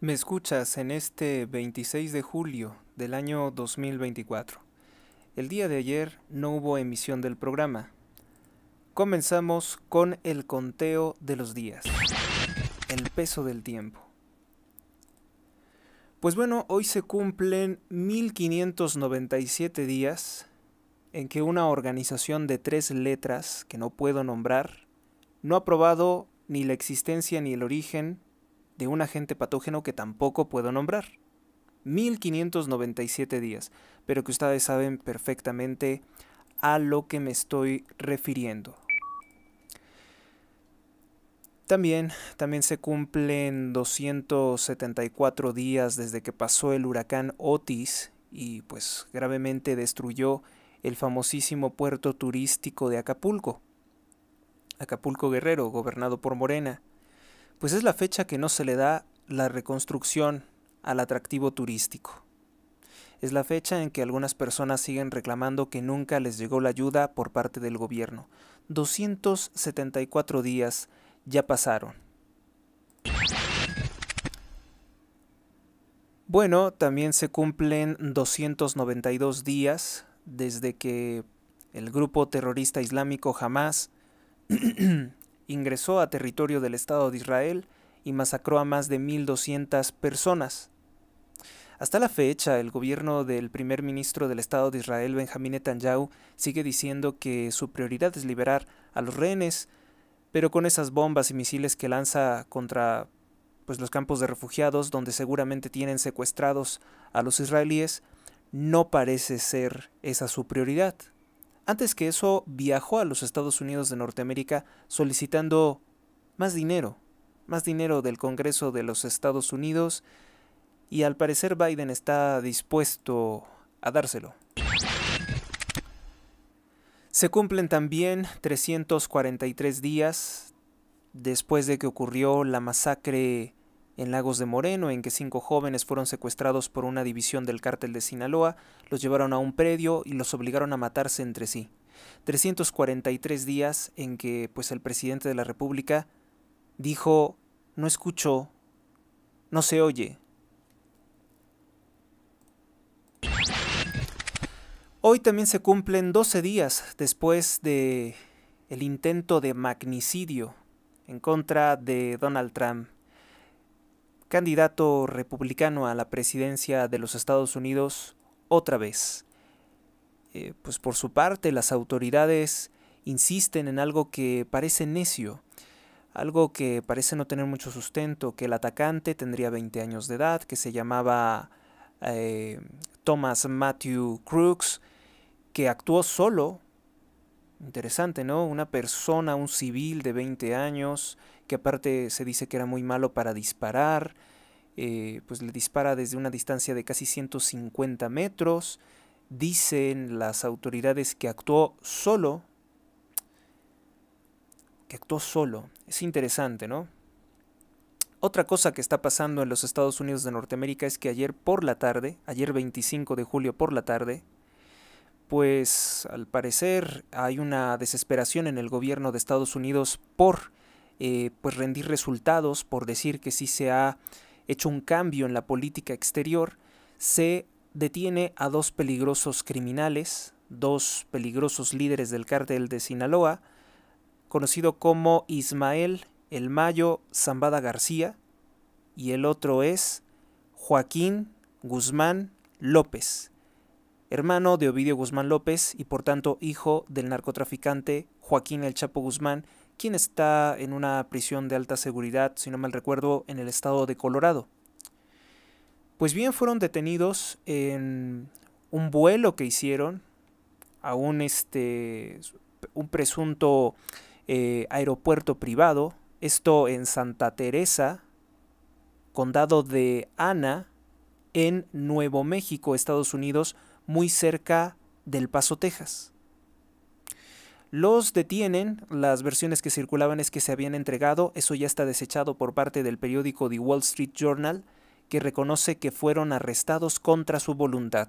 Me escuchas en este 26 de julio del año 2024. El día de ayer no hubo emisión del programa. Comenzamos con el conteo de los días. El peso del tiempo. Pues bueno, hoy se cumplen 1597 días en que una organización de tres letras que no puedo nombrar no ha aprobado ni la existencia ni el origen de un agente patógeno que tampoco puedo nombrar. 1597 días, pero que ustedes saben perfectamente a lo que me estoy refiriendo. También, también se cumplen 274 días desde que pasó el huracán Otis y pues gravemente destruyó el famosísimo puerto turístico de Acapulco. Acapulco Guerrero, gobernado por Morena, pues es la fecha que no se le da la reconstrucción al atractivo turístico. Es la fecha en que algunas personas siguen reclamando que nunca les llegó la ayuda por parte del gobierno. 274 días ya pasaron. Bueno, también se cumplen 292 días desde que el grupo terrorista islámico jamás... ingresó a territorio del Estado de Israel y masacró a más de 1.200 personas. Hasta la fecha, el gobierno del primer ministro del Estado de Israel, Benjamín Netanyahu, sigue diciendo que su prioridad es liberar a los rehenes, pero con esas bombas y misiles que lanza contra pues, los campos de refugiados, donde seguramente tienen secuestrados a los israelíes, no parece ser esa su prioridad. Antes que eso, viajó a los Estados Unidos de Norteamérica solicitando más dinero, más dinero del Congreso de los Estados Unidos, y al parecer Biden está dispuesto a dárselo. Se cumplen también 343 días después de que ocurrió la masacre en Lagos de Moreno, en que cinco jóvenes fueron secuestrados por una división del cártel de Sinaloa, los llevaron a un predio y los obligaron a matarse entre sí. 343 días en que pues el presidente de la República dijo, no escuchó, no se oye. Hoy también se cumplen 12 días después de el intento de magnicidio en contra de Donald Trump candidato republicano a la presidencia de los Estados Unidos otra vez. Eh, pues por su parte las autoridades insisten en algo que parece necio, algo que parece no tener mucho sustento, que el atacante tendría 20 años de edad, que se llamaba eh, Thomas Matthew Crooks, que actuó solo. Interesante, ¿no? Una persona, un civil de 20 años, que aparte se dice que era muy malo para disparar, eh, pues le dispara desde una distancia de casi 150 metros, dicen las autoridades que actuó solo, que actuó solo, es interesante, ¿no? Otra cosa que está pasando en los Estados Unidos de Norteamérica es que ayer por la tarde, ayer 25 de julio por la tarde, pues al parecer hay una desesperación en el gobierno de Estados Unidos por eh, pues rendir resultados por decir que si se ha hecho un cambio en la política exterior, se detiene a dos peligrosos criminales, dos peligrosos líderes del cártel de Sinaloa, conocido como Ismael El Mayo Zambada García y el otro es Joaquín Guzmán López, hermano de Ovidio Guzmán López y por tanto hijo del narcotraficante Joaquín El Chapo Guzmán, ¿Quién está en una prisión de alta seguridad, si no mal recuerdo, en el estado de Colorado. Pues bien, fueron detenidos en un vuelo que hicieron a un, este, un presunto eh, aeropuerto privado, esto en Santa Teresa, condado de Ana, en Nuevo México, Estados Unidos, muy cerca del Paso, Texas. Los detienen, las versiones que circulaban es que se habían entregado, eso ya está desechado por parte del periódico The Wall Street Journal, que reconoce que fueron arrestados contra su voluntad.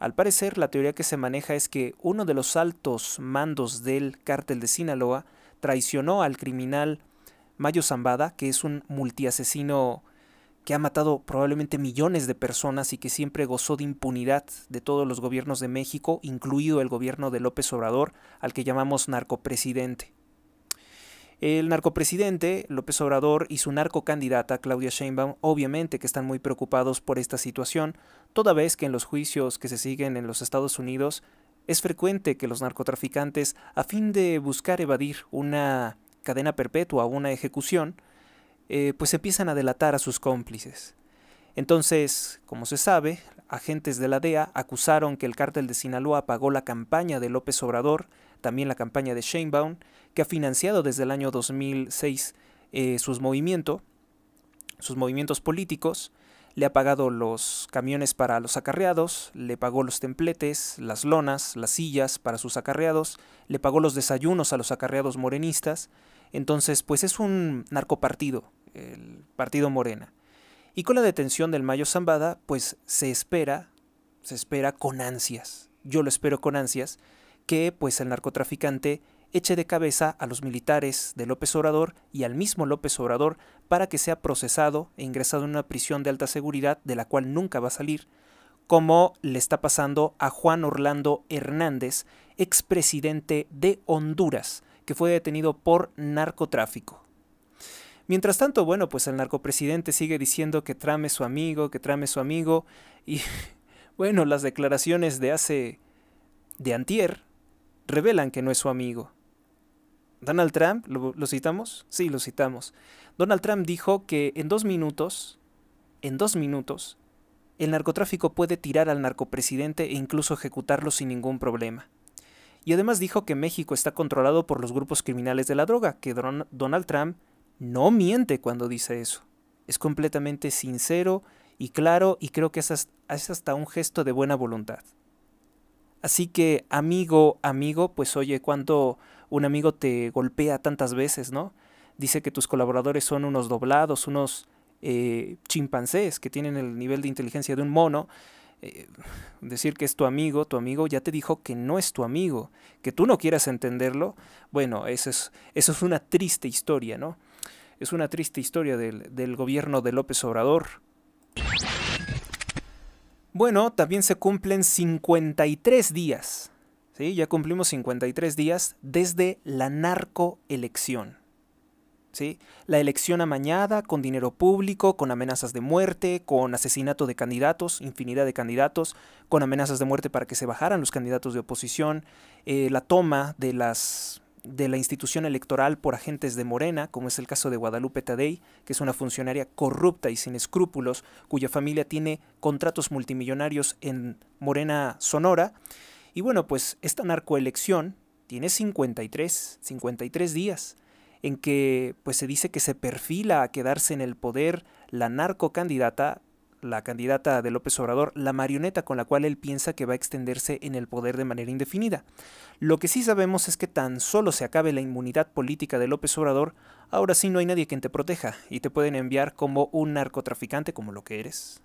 Al parecer, la teoría que se maneja es que uno de los altos mandos del cártel de Sinaloa traicionó al criminal Mayo Zambada, que es un multiasesino que ha matado probablemente millones de personas y que siempre gozó de impunidad de todos los gobiernos de México, incluido el gobierno de López Obrador, al que llamamos narcopresidente. El narcopresidente López Obrador y su narcocandidata Claudia Sheinbaum obviamente que están muy preocupados por esta situación, toda vez que en los juicios que se siguen en los Estados Unidos es frecuente que los narcotraficantes, a fin de buscar evadir una cadena perpetua o una ejecución, eh, pues empiezan a delatar a sus cómplices. Entonces, como se sabe, agentes de la DEA acusaron que el cártel de Sinaloa pagó la campaña de López Obrador, también la campaña de Sheinbaum, que ha financiado desde el año 2006 eh, sus movimientos, sus movimientos políticos, le ha pagado los camiones para los acarreados, le pagó los templetes, las lonas, las sillas para sus acarreados, le pagó los desayunos a los acarreados morenistas. Entonces, pues es un narcopartido, el partido Morena. Y con la detención del Mayo Zambada, pues se espera, se espera con ansias, yo lo espero con ansias, que pues el narcotraficante eche de cabeza a los militares de López Obrador y al mismo López Obrador para que sea procesado e ingresado en una prisión de alta seguridad de la cual nunca va a salir, como le está pasando a Juan Orlando Hernández, expresidente de Honduras, que fue detenido por narcotráfico. Mientras tanto, bueno, pues el narcopresidente sigue diciendo que trame su amigo, que trame su amigo, y bueno, las declaraciones de hace... de antier revelan que no es su amigo. Donald Trump, ¿lo, ¿lo, citamos? Sí, lo citamos. Donald Trump dijo que en dos minutos, en dos minutos, el narcotráfico puede tirar al narcopresidente e incluso ejecutarlo sin ningún problema. Y además dijo que México está controlado por los grupos criminales de la droga, que Donald Trump no miente cuando dice eso. Es completamente sincero y claro y creo que es hasta, un gesto de buena voluntad. Así que amigo, amigo, pues oye, cuando un amigo te golpea tantas veces, ¿no? Dice que tus colaboradores son unos doblados, unos eh, chimpancés que tienen el nivel de inteligencia de un mono. Eh, decir que es tu amigo, tu amigo ya te dijo que no es tu amigo, que tú no quieras entenderlo, bueno, eso es, eso es una triste historia, ¿no? Es una triste historia del, gobierno de López Obrador. Bueno, también se cumplen 53 días. ¿sí? Ya cumplimos 53 días desde la narcoelección. ¿sí? La elección amañada con dinero público, con amenazas de muerte, con asesinato de candidatos, infinidad de candidatos, con amenazas de muerte para que se bajaran los candidatos de oposición, eh, la toma de las de la institución electoral por agentes de Morena, como es el caso de Guadalupe Tadei, que es una funcionaria corrupta y sin escrúpulos, cuya familia tiene contratos multimillonarios en Morena Sonora. Y bueno, pues esta narcoelección tiene 53, 53 días en que pues se dice que se perfila a quedarse en el poder la narcocandidata la candidata de López Obrador, la marioneta con la cual él piensa que va a extenderse en el poder de manera indefinida. Lo que sí sabemos es que tan solo se acabe la inmunidad política de López Obrador, ahora sí no hay nadie quien te proteja y te pueden enviar como un narcotraficante como lo que eres.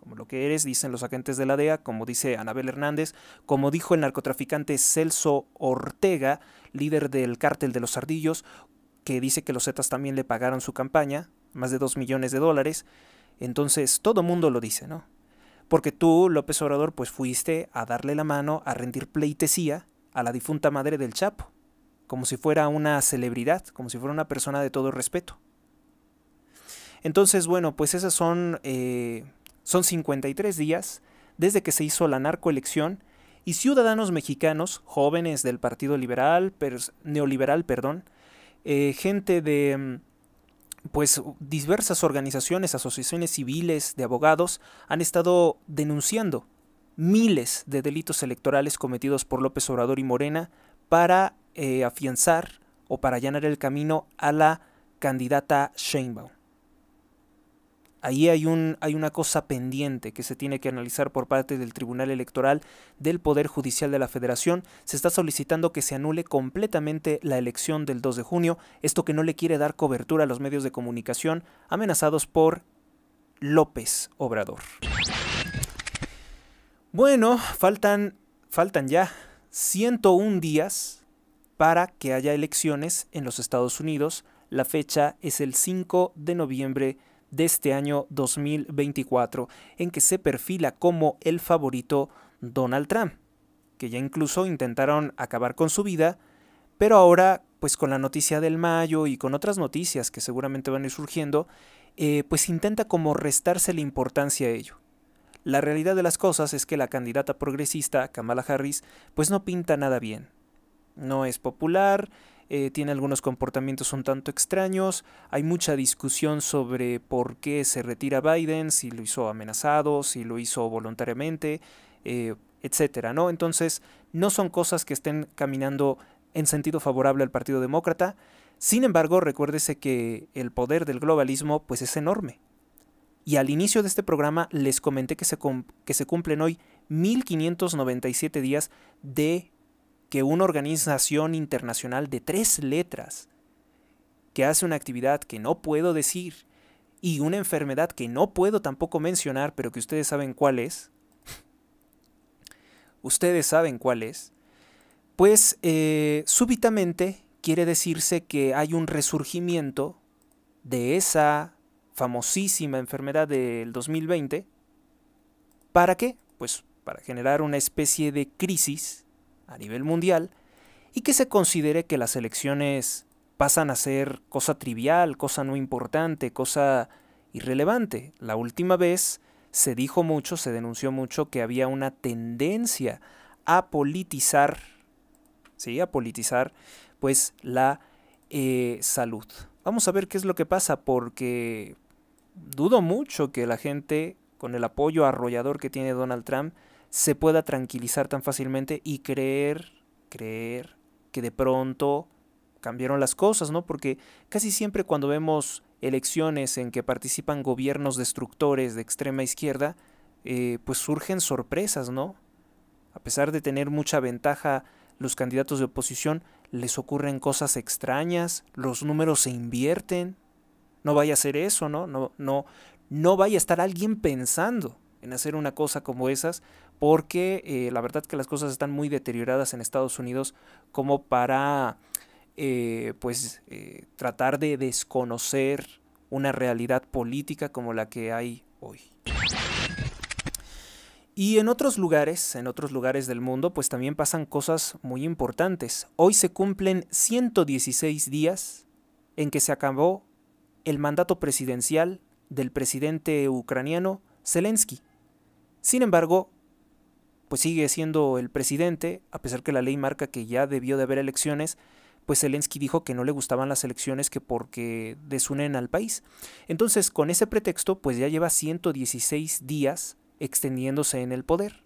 Como lo que eres, dicen los agentes de la DEA, como dice Anabel Hernández, como dijo el narcotraficante Celso Ortega, líder del cártel de los ardillos, que dice que los Zetas también le pagaron su campaña, más de 2 millones de dólares. Entonces todo mundo lo dice, ¿no? Porque tú, López Obrador, pues fuiste a darle la mano, a rendir pleitesía a la difunta madre del Chapo, como si fuera una celebridad, como si fuera una persona de todo respeto. Entonces, bueno, pues esas son, eh, son 53 días desde que se hizo la narcoelección y ciudadanos mexicanos, jóvenes del Partido Liberal, neoliberal, perdón, eh, gente de mm, pues diversas organizaciones, asociaciones civiles de abogados han estado denunciando miles de delitos electorales cometidos por López Obrador y Morena para eh, afianzar o para allanar el camino a la candidata Sheinbaum. Ahí hay, un, hay una cosa pendiente que se tiene que analizar por parte del Tribunal Electoral del Poder Judicial de la Federación. Se está solicitando que se anule completamente la elección del 2 de junio, esto que no le quiere dar cobertura a los medios de comunicación amenazados por López Obrador. Bueno, faltan, faltan ya 101 días para que haya elecciones en los Estados Unidos. La fecha es el 5 de noviembre de este año 2024, en que se perfila como el favorito Donald Trump, que ya incluso intentaron acabar con su vida, pero ahora, pues con la noticia del mayo y con otras noticias que seguramente van a ir surgiendo, eh, pues intenta como restarse la importancia a ello. La realidad de las cosas es que la candidata progresista, Kamala Harris, pues no pinta nada bien. No es popular, eh, tiene algunos comportamientos un tanto extraños, hay mucha discusión sobre por qué se retira Biden, si lo hizo amenazado, si lo hizo voluntariamente, etc. Eh, etcétera, ¿no? Entonces, no son cosas que estén caminando en sentido favorable al Partido Demócrata. Sin embargo, recuérdese que el poder del globalismo pues es enorme. Y al inicio de este programa les comenté que se, que se cumplen hoy 1597 días de que una organización internacional de tres letras, que hace una actividad que no puedo decir y una enfermedad que no puedo tampoco mencionar, pero que ustedes saben cuál es, ustedes saben cuál es, pues eh, súbitamente quiere decirse que hay un resurgimiento de esa famosísima enfermedad del 2020. ¿Para qué? Pues para generar una especie de crisis a nivel mundial y que se considere que las elecciones pasan a ser cosa trivial, cosa no importante, cosa irrelevante. La última vez se dijo mucho, se denunció mucho que había una tendencia a politizar, ¿sí? A politizar, pues, la eh, salud. Vamos a ver qué es lo que pasa, porque dudo mucho que la gente, con el apoyo arrollador que tiene Donald Trump, se pueda tranquilizar tan fácilmente y creer, creer que de pronto cambiaron las cosas, ¿no? Porque casi siempre cuando vemos elecciones en que participan gobiernos destructores de extrema izquierda, eh, pues surgen sorpresas, ¿no? A pesar de tener mucha ventaja los candidatos de oposición, les ocurren cosas extrañas, los números se invierten. No vaya a ser eso, ¿no? No, no, no vaya a estar alguien pensando en hacer una cosa como esas porque eh, la verdad es que las cosas están muy deterioradas en Estados Unidos como para eh, pues eh, tratar de desconocer una realidad política como la que hay hoy. Y en otros lugares, en otros lugares del mundo, pues también pasan cosas muy importantes. Hoy se cumplen 116 días en que se acabó el mandato presidencial del presidente ucraniano Zelensky. Sin embargo, pues sigue siendo el presidente, a pesar que la ley marca que ya debió de haber elecciones, pues Zelensky dijo que no le gustaban las elecciones que porque desunen al país. Entonces, con ese pretexto, pues ya lleva 116 días extendiéndose en el poder.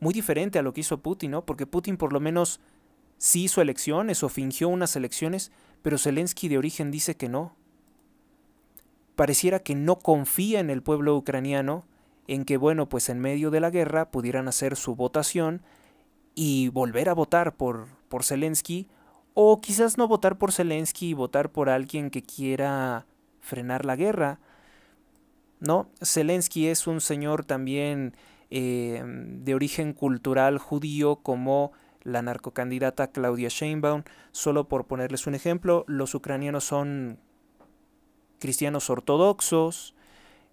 Muy diferente a lo que hizo Putin, ¿no? Porque Putin por lo menos sí hizo elecciones o fingió unas elecciones, pero Zelensky de origen dice que no. Pareciera que no confía en el pueblo ucraniano en que, bueno, pues en medio de la guerra pudieran hacer su votación y volver a votar por, por Zelensky, o quizás no votar por Zelensky y votar por alguien que quiera frenar la guerra. No, Zelensky es un señor también eh, de origen cultural judío como la narcocandidata Claudia Sheinbaum. Solo por ponerles un ejemplo, los ucranianos son cristianos ortodoxos,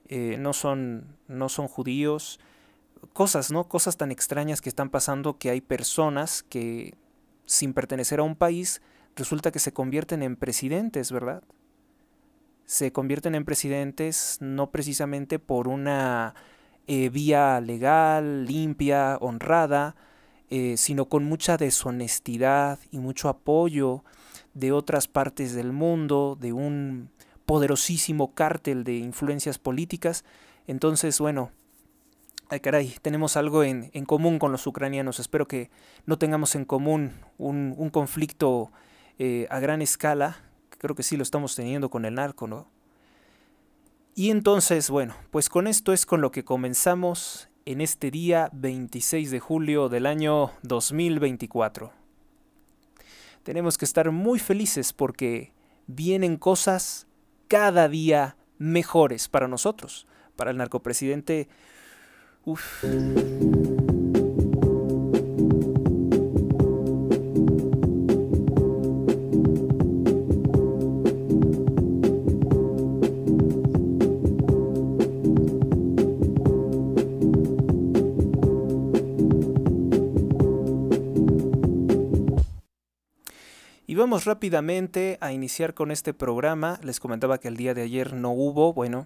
eh, no, son, no son judíos, cosas, ¿no? Cosas tan extrañas que están pasando que hay personas que sin pertenecer a un país resulta que se convierten en presidentes, ¿verdad? Se convierten en presidentes no precisamente por una eh, vía legal, limpia, honrada, eh, sino con mucha deshonestidad y mucho apoyo de otras partes del mundo, de un poderosísimo cártel de influencias políticas. Entonces, bueno, ay caray, tenemos algo en, común con los ucranianos. Espero que no tengamos en común un, conflicto eh, a gran escala. Creo que sí lo estamos teniendo con el narco, ¿no? Y entonces, bueno, pues con esto es con lo que comenzamos en este día 26 de julio del año 2024. Tenemos que estar muy felices porque vienen cosas cada día mejores para nosotros. Para el narcopresidente, vamos rápidamente a iniciar con este programa. Les comentaba que el día de ayer no hubo, bueno,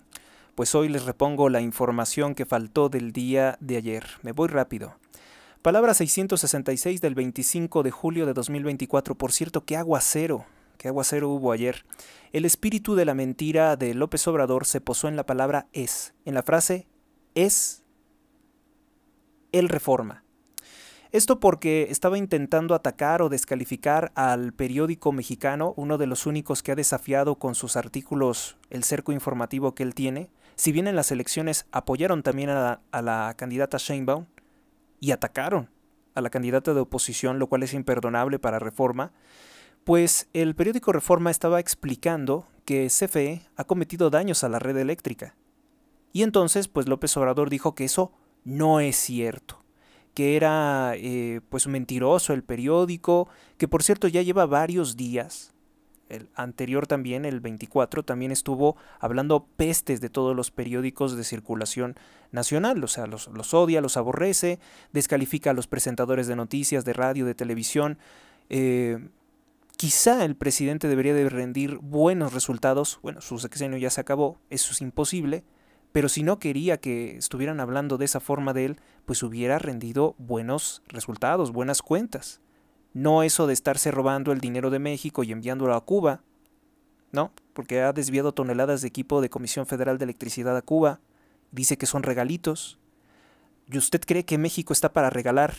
pues hoy les repongo la información que faltó del día de ayer. Me voy rápido. Palabra 666 del 25 de julio de 2024. Por cierto, qué aguacero, qué aguacero hubo ayer. El espíritu de la mentira de López Obrador se posó en la palabra es, en la frase es el reforma. Esto porque estaba intentando atacar o descalificar al periódico mexicano, uno de los únicos que ha desafiado con sus artículos el cerco informativo que él tiene. Si bien en las elecciones apoyaron también a la, candidata Sheinbaum y atacaron a la candidata de oposición, lo cual es imperdonable para Reforma, pues el periódico Reforma estaba explicando que CFE ha cometido daños a la red eléctrica. Y entonces, pues López Obrador dijo que eso no es cierto que era eh, pues mentiroso el periódico, que por cierto ya lleva varios días, el anterior también, el 24, también estuvo hablando pestes de todos los periódicos de circulación nacional, o sea, los, odia, los aborrece, descalifica a los presentadores de noticias, de radio, de televisión. Eh, quizá el presidente debería de rendir buenos resultados, bueno, su sexenio ya se acabó, eso es imposible, pero si no quería que estuvieran hablando de esa forma de él, pues hubiera rendido buenos resultados, buenas cuentas. No eso de estarse robando el dinero de México y enviándolo a Cuba, ¿no? Porque ha desviado toneladas de equipo de Comisión Federal de Electricidad a Cuba, dice que son regalitos. ¿Y usted cree que México está para regalar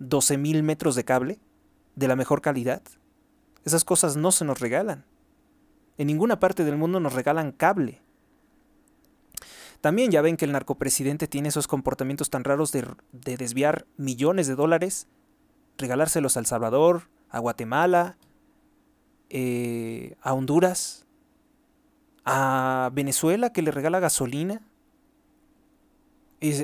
12.000 metros de cable de la mejor calidad? Esas cosas no se nos regalan. En ninguna parte del mundo nos regalan cable. También ya ven que el narcopresidente tiene esos comportamientos tan raros de, desviar millones de dólares, regalárselos a El Salvador, a Guatemala, eh, a Honduras, a Venezuela que le regala gasolina.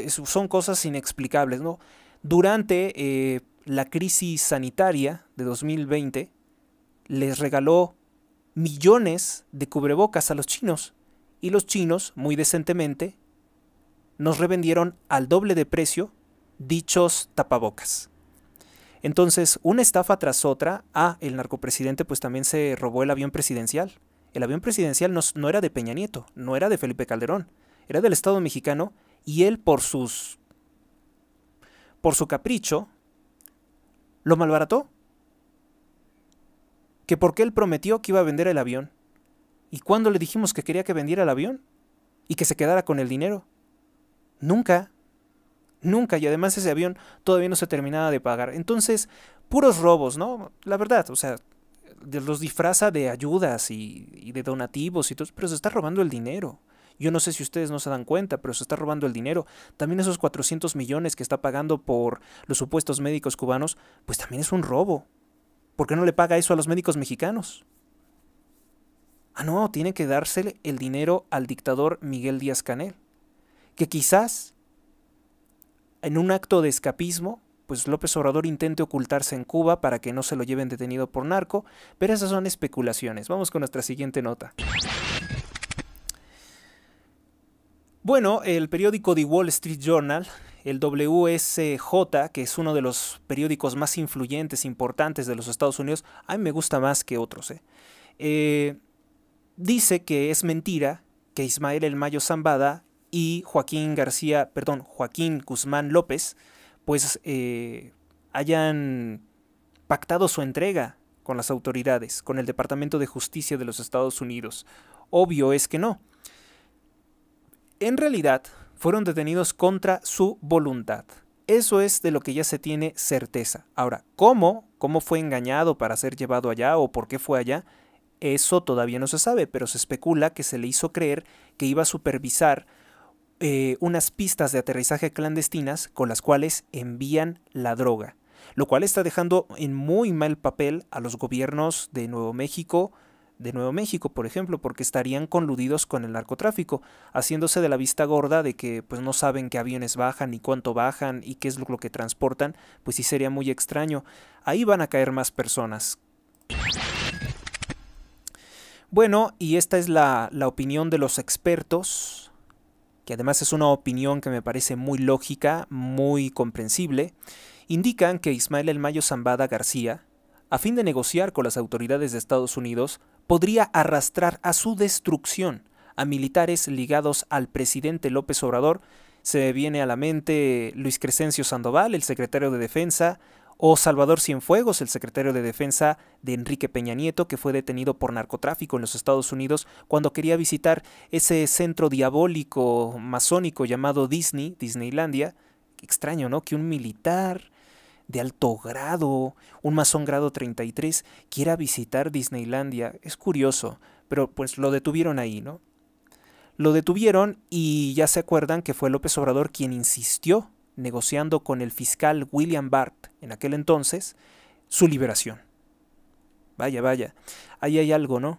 son cosas inexplicables, ¿no? Durante eh, la crisis sanitaria de 2020, les regaló millones de cubrebocas a los chinos y los chinos, muy decentemente, nos revendieron al doble de precio dichos tapabocas. Entonces, una estafa tras otra, a ah, el narcopresidente pues también se robó el avión presidencial. El avión presidencial no, no era de Peña Nieto, no era de Felipe Calderón, era del Estado mexicano y él por sus... por su capricho, lo malbarató. Que porque él prometió que iba a vender el avión ¿Y cuándo le dijimos que quería que vendiera el avión? ¿Y que se quedara con el dinero? Nunca. Nunca. Y además ese avión todavía no se terminaba de pagar. Entonces, puros robos, ¿no? La verdad, o sea, los disfraza de ayudas y, de donativos y todo, pero se está robando el dinero. Yo no sé si ustedes no se dan cuenta, pero se está robando el dinero. También esos 400 millones que está pagando por los supuestos médicos cubanos, pues también es un robo. ¿Por qué no le paga eso a los médicos mexicanos? Ah, no, tiene que dársele el dinero al dictador Miguel Díaz Canel, que quizás en un acto de escapismo, pues López Obrador intente ocultarse en Cuba para que no se lo lleven detenido por narco, pero esas son especulaciones. Vamos con nuestra siguiente nota. Bueno, el periódico The Wall Street Journal, el WSJ, que es uno de los periódicos más influyentes, importantes de los Estados Unidos, a mí me gusta más que otros. Eh. eh dice que es mentira que Ismael El Mayo Zambada y Joaquín García, perdón, Joaquín Guzmán López, pues eh, hayan pactado su entrega con las autoridades, con el Departamento de Justicia de los Estados Unidos. Obvio es que no. En realidad, fueron detenidos contra su voluntad. Eso es de lo que ya se tiene certeza. Ahora, ¿cómo? ¿Cómo fue engañado para ser llevado allá o por qué fue allá? Eso todavía no se sabe, pero se especula que se le hizo creer que iba a supervisar eh, unas pistas de aterrizaje clandestinas con las cuales envían la droga, lo cual está dejando en muy mal papel a los gobiernos de Nuevo México, de Nuevo México, por ejemplo, porque estarían conludidos con el narcotráfico, haciéndose de la vista gorda de que pues no saben qué aviones bajan y cuánto bajan y qué es lo que transportan, pues sí sería muy extraño. Ahí van a caer más personas. Bueno, y esta es la, opinión de los expertos, que además es una opinión que me parece muy lógica, muy comprensible, indican que Ismael El Mayo Zambada García, a fin de negociar con las autoridades de Estados Unidos, podría arrastrar a su destrucción a militares ligados al presidente López Obrador. Se viene a la mente Luis Crescencio Sandoval, el secretario de Defensa, o Salvador Cienfuegos, el secretario de Defensa de Enrique Peña Nieto, que fue detenido por narcotráfico en los Estados Unidos cuando quería visitar ese centro diabólico masónico llamado Disney, Disneylandia. Extraño, ¿no? Que un militar de alto grado, un masón grado 33, quiera visitar Disneylandia. Es curioso, pero pues lo detuvieron ahí, ¿no? Lo detuvieron y ya se acuerdan que fue López Obrador quien insistió negociando con el fiscal William Bart en aquel entonces su liberación. Vaya, vaya, ahí hay algo, ¿no?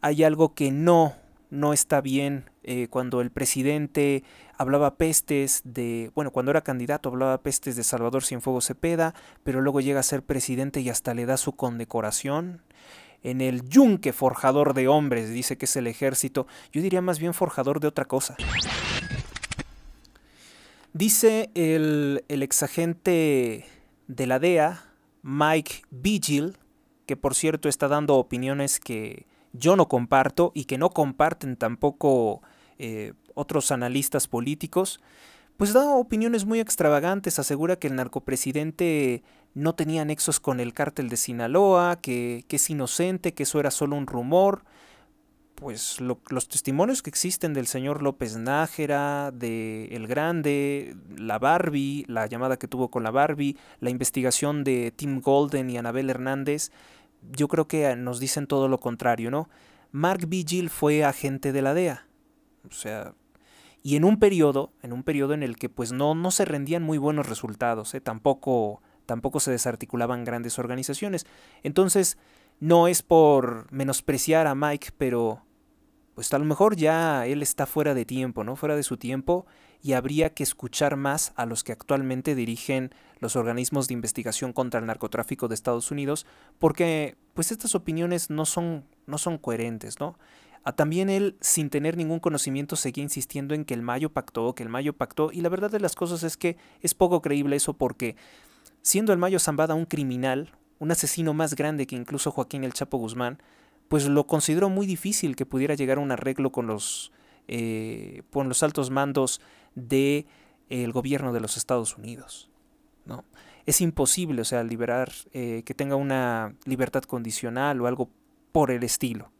Hay algo que no, no está bien eh, cuando el presidente hablaba pestes de, bueno, cuando era candidato hablaba pestes de Salvador Cienfuegos Cepeda, pero luego llega a ser presidente y hasta le da su condecoración en el yunque forjador de hombres, dice que es el ejército, yo diría más bien forjador de otra cosa. Dice el, ex agente de la DEA, Mike Vigil, que por cierto está dando opiniones que yo no comparto y que no comparten tampoco eh, otros analistas políticos, pues da opiniones muy extravagantes, asegura que el narcopresidente no tenía nexos con el cártel de Sinaloa, que, que es inocente, que eso era solo un rumor, pues los testimonios que existen del señor López Nájera, de El Grande, la Barbie, la llamada que tuvo con la Barbie, la investigación de Tim Golden y Anabel Hernández, yo creo que nos dicen todo lo contrario, ¿no? Mark Vigil fue agente de la DEA. O sea, y en un periodo, en un periodo en el que pues no, no se rendían muy buenos resultados, ¿eh? tampoco, tampoco se desarticulaban grandes organizaciones. Entonces, no es por menospreciar a Mike, pero pues a lo mejor ya él está fuera de tiempo, ¿no? Fuera de su tiempo y habría que escuchar más a los que actualmente dirigen los organismos de investigación contra el narcotráfico de Estados Unidos, porque pues estas opiniones no son, no son coherentes, ¿no? Ah, también él, sin tener ningún conocimiento, seguía insistiendo en que el Mayo pactó, que el Mayo pactó, y la verdad de las cosas es que es poco creíble eso porque, siendo el Mayo Zambada un criminal, un asesino más grande que incluso Joaquín el Chapo Guzmán, pues lo consideró muy difícil que pudiera llegar a un arreglo con los, eh, con los altos mandos del gobierno de los Estados Unidos. ¿no? Es imposible, o sea, liberar, eh, que tenga una libertad condicional o algo por el estilo.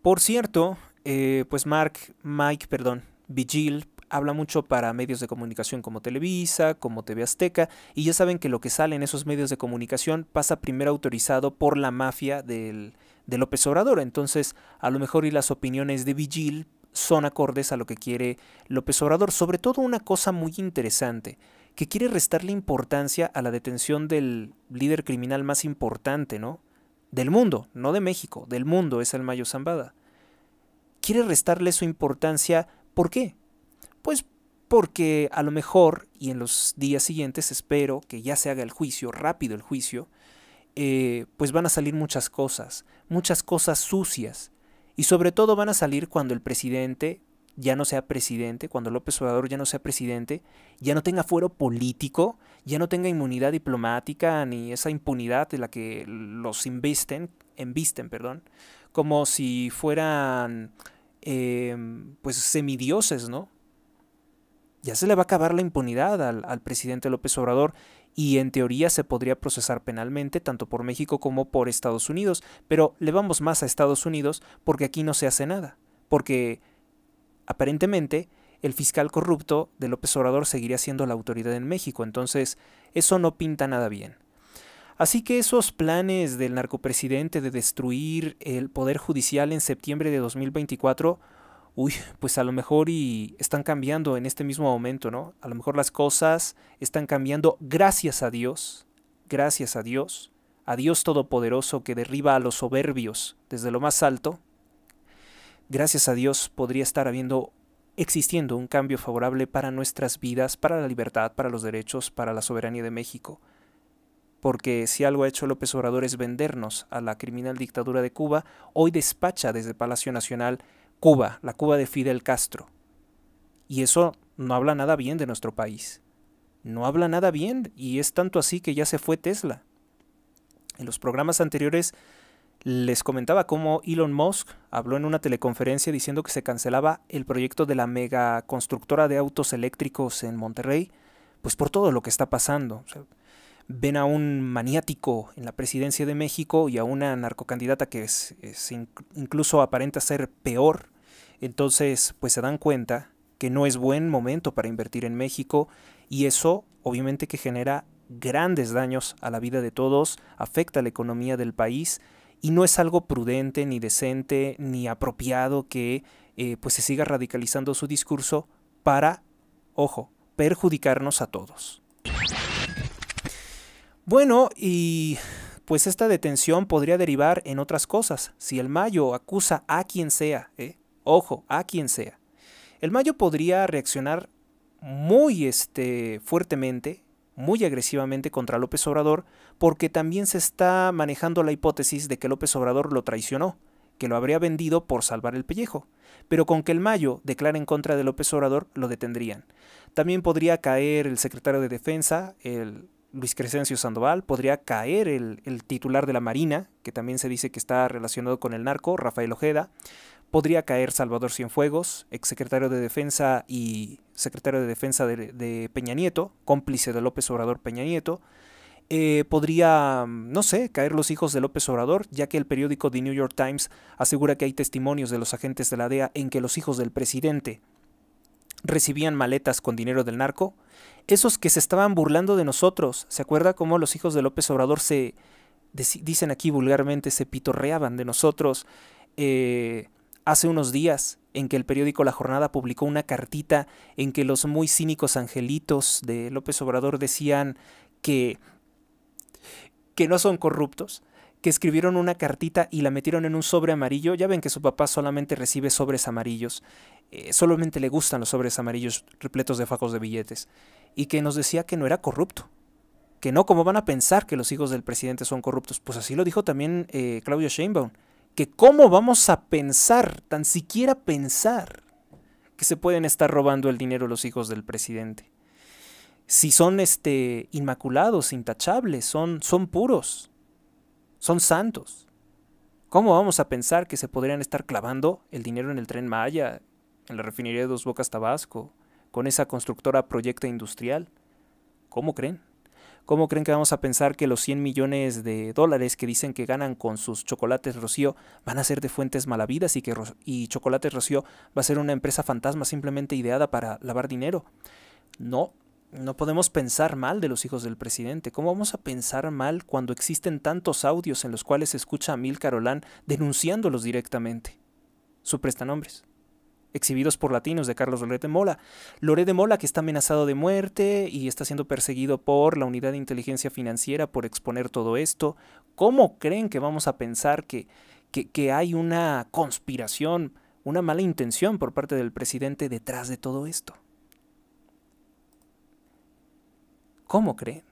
Por cierto, eh, pues Mark, Mike, perdón, Vigil habla mucho para medios de comunicación como Televisa, como TV Azteca, y ya saben que lo que sale en esos medios de comunicación pasa primero autorizado por la mafia del, de López Obrador. Entonces, a lo mejor y las opiniones de Vigil son acordes a lo que quiere López Obrador. Sobre todo una cosa muy interesante, que quiere restarle importancia a la detención del líder criminal más importante, ¿no? Del mundo, no de México, del mundo es el Mayo Zambada. Quiere restarle su importancia, ¿por qué? Pues porque a lo mejor, y en los días siguientes espero que ya se haga el juicio, rápido el juicio, eh, pues van a salir muchas cosas, muchas cosas sucias. Y sobre todo van a salir cuando el presidente ya no sea presidente, cuando López Obrador ya no sea presidente, ya no tenga fuero político, ya no tenga inmunidad diplomática ni esa impunidad de la que los invisten, embisten, perdón, como si fueran em, pues semidioses, ¿no? ya se le va a acabar la impunidad al, al, presidente López Obrador y en teoría se podría procesar penalmente tanto por México como por Estados Unidos, pero le vamos más a Estados Unidos porque aquí no se hace nada, porque aparentemente el fiscal corrupto de López Obrador seguiría siendo la autoridad en México, entonces eso no pinta nada bien. Así que esos planes del narcopresidente de destruir el Poder Judicial en septiembre de 2024 uy, pues a lo mejor y están cambiando en este mismo momento, ¿no? A lo mejor las cosas están cambiando gracias a Dios, gracias a Dios, a Dios Todopoderoso que derriba a los soberbios desde lo más alto. Gracias a Dios podría estar habiendo existiendo un cambio favorable para nuestras vidas, para la libertad, para los derechos, para la soberanía de México. Porque si algo ha hecho López Obrador es vendernos a la criminal dictadura de Cuba, hoy despacha desde Palacio Nacional Cuba, la Cuba de Fidel Castro. Y eso no habla nada bien de nuestro país. No habla nada bien y es tanto así que ya se fue Tesla. En los programas anteriores les comentaba cómo Elon Musk habló en una teleconferencia diciendo que se cancelaba el proyecto de la mega constructora de autos eléctricos en Monterrey, pues por todo lo que está pasando. ven a un maniático en la presidencia de México y a una narcocandidata que es, es incluso aparenta ser peor entonces, pues se dan cuenta que no es buen momento para invertir en México y eso obviamente que genera grandes daños a la vida de todos, afecta a la economía del país y no es algo prudente ni decente ni apropiado que eh, pues se siga radicalizando su discurso para, ojo, perjudicarnos a todos. Bueno, y pues esta detención podría derivar en otras cosas. Si el Mayo acusa a quien sea, ¿eh? Ojo, a quien sea. El Mayo podría reaccionar muy este, fuertemente, muy agresivamente contra López Obrador, porque también se está manejando la hipótesis de que López Obrador lo traicionó, que lo habría vendido por salvar el pellejo. Pero con que el Mayo declare en contra de López Obrador, lo detendrían. También podría caer el secretario de Defensa, el Luis Crescencio Sandoval, podría caer el, titular de la Marina, que también se dice que está relacionado con el narco, Rafael Ojeda, podría caer Salvador Cienfuegos, exsecretario de Defensa y secretario de Defensa de, Peña Nieto, cómplice de López Obrador Peña Nieto. Eh, podría, no sé, caer los hijos de López Obrador, ya que el periódico The New York Times asegura que hay testimonios de los agentes de la DEA en que los hijos del presidente recibían maletas con dinero del narco. Esos que se estaban burlando de nosotros, ¿se acuerda cómo los hijos de López Obrador se, dicen aquí vulgarmente, se pitorreaban de nosotros? Eh, Hace unos días, en que el periódico La Jornada publicó una cartita en que los muy cínicos angelitos de López Obrador decían que que no son corruptos, que escribieron una cartita y la metieron en un sobre amarillo. Ya ven que su papá solamente recibe sobres amarillos. Eh, solamente le gustan los sobres amarillos repletos de fajos de billetes. Y que nos decía que no era corrupto. Que no, ¿cómo van a pensar que los hijos del presidente son corruptos? Pues así lo dijo también eh, Claudio Sheinbaum que cómo vamos a pensar, tan siquiera pensar, que se pueden estar robando el dinero los hijos del presidente. Si son este, inmaculados, intachables, son, son puros, son santos. ¿Cómo vamos a pensar que se podrían estar clavando el dinero en el tren Maya, en la refinería de Dos Bocas Tabasco, con esa constructora proyecta industrial? ¿Cómo creen? ¿Cómo creen que vamos a pensar que los 100 millones de dólares que dicen que ganan con sus chocolates Rocío van a ser de fuentes malavidas y que y Chocolates Rocío va a ser una empresa fantasma simplemente ideada para lavar dinero? No, no podemos pensar mal de los hijos del presidente. ¿Cómo vamos a pensar mal cuando existen tantos audios en los cuales se escucha a Mil Carolán denunciándolos directamente? Su prestanombres exhibidos por latinos de Carlos Loret de Mola. Loret de Mola que está amenazado de muerte y está siendo perseguido por la Unidad de Inteligencia Financiera por exponer todo esto. ¿Cómo creen que vamos a pensar que, hay una conspiración, una mala intención por parte del presidente detrás de todo esto? ¿Cómo creen?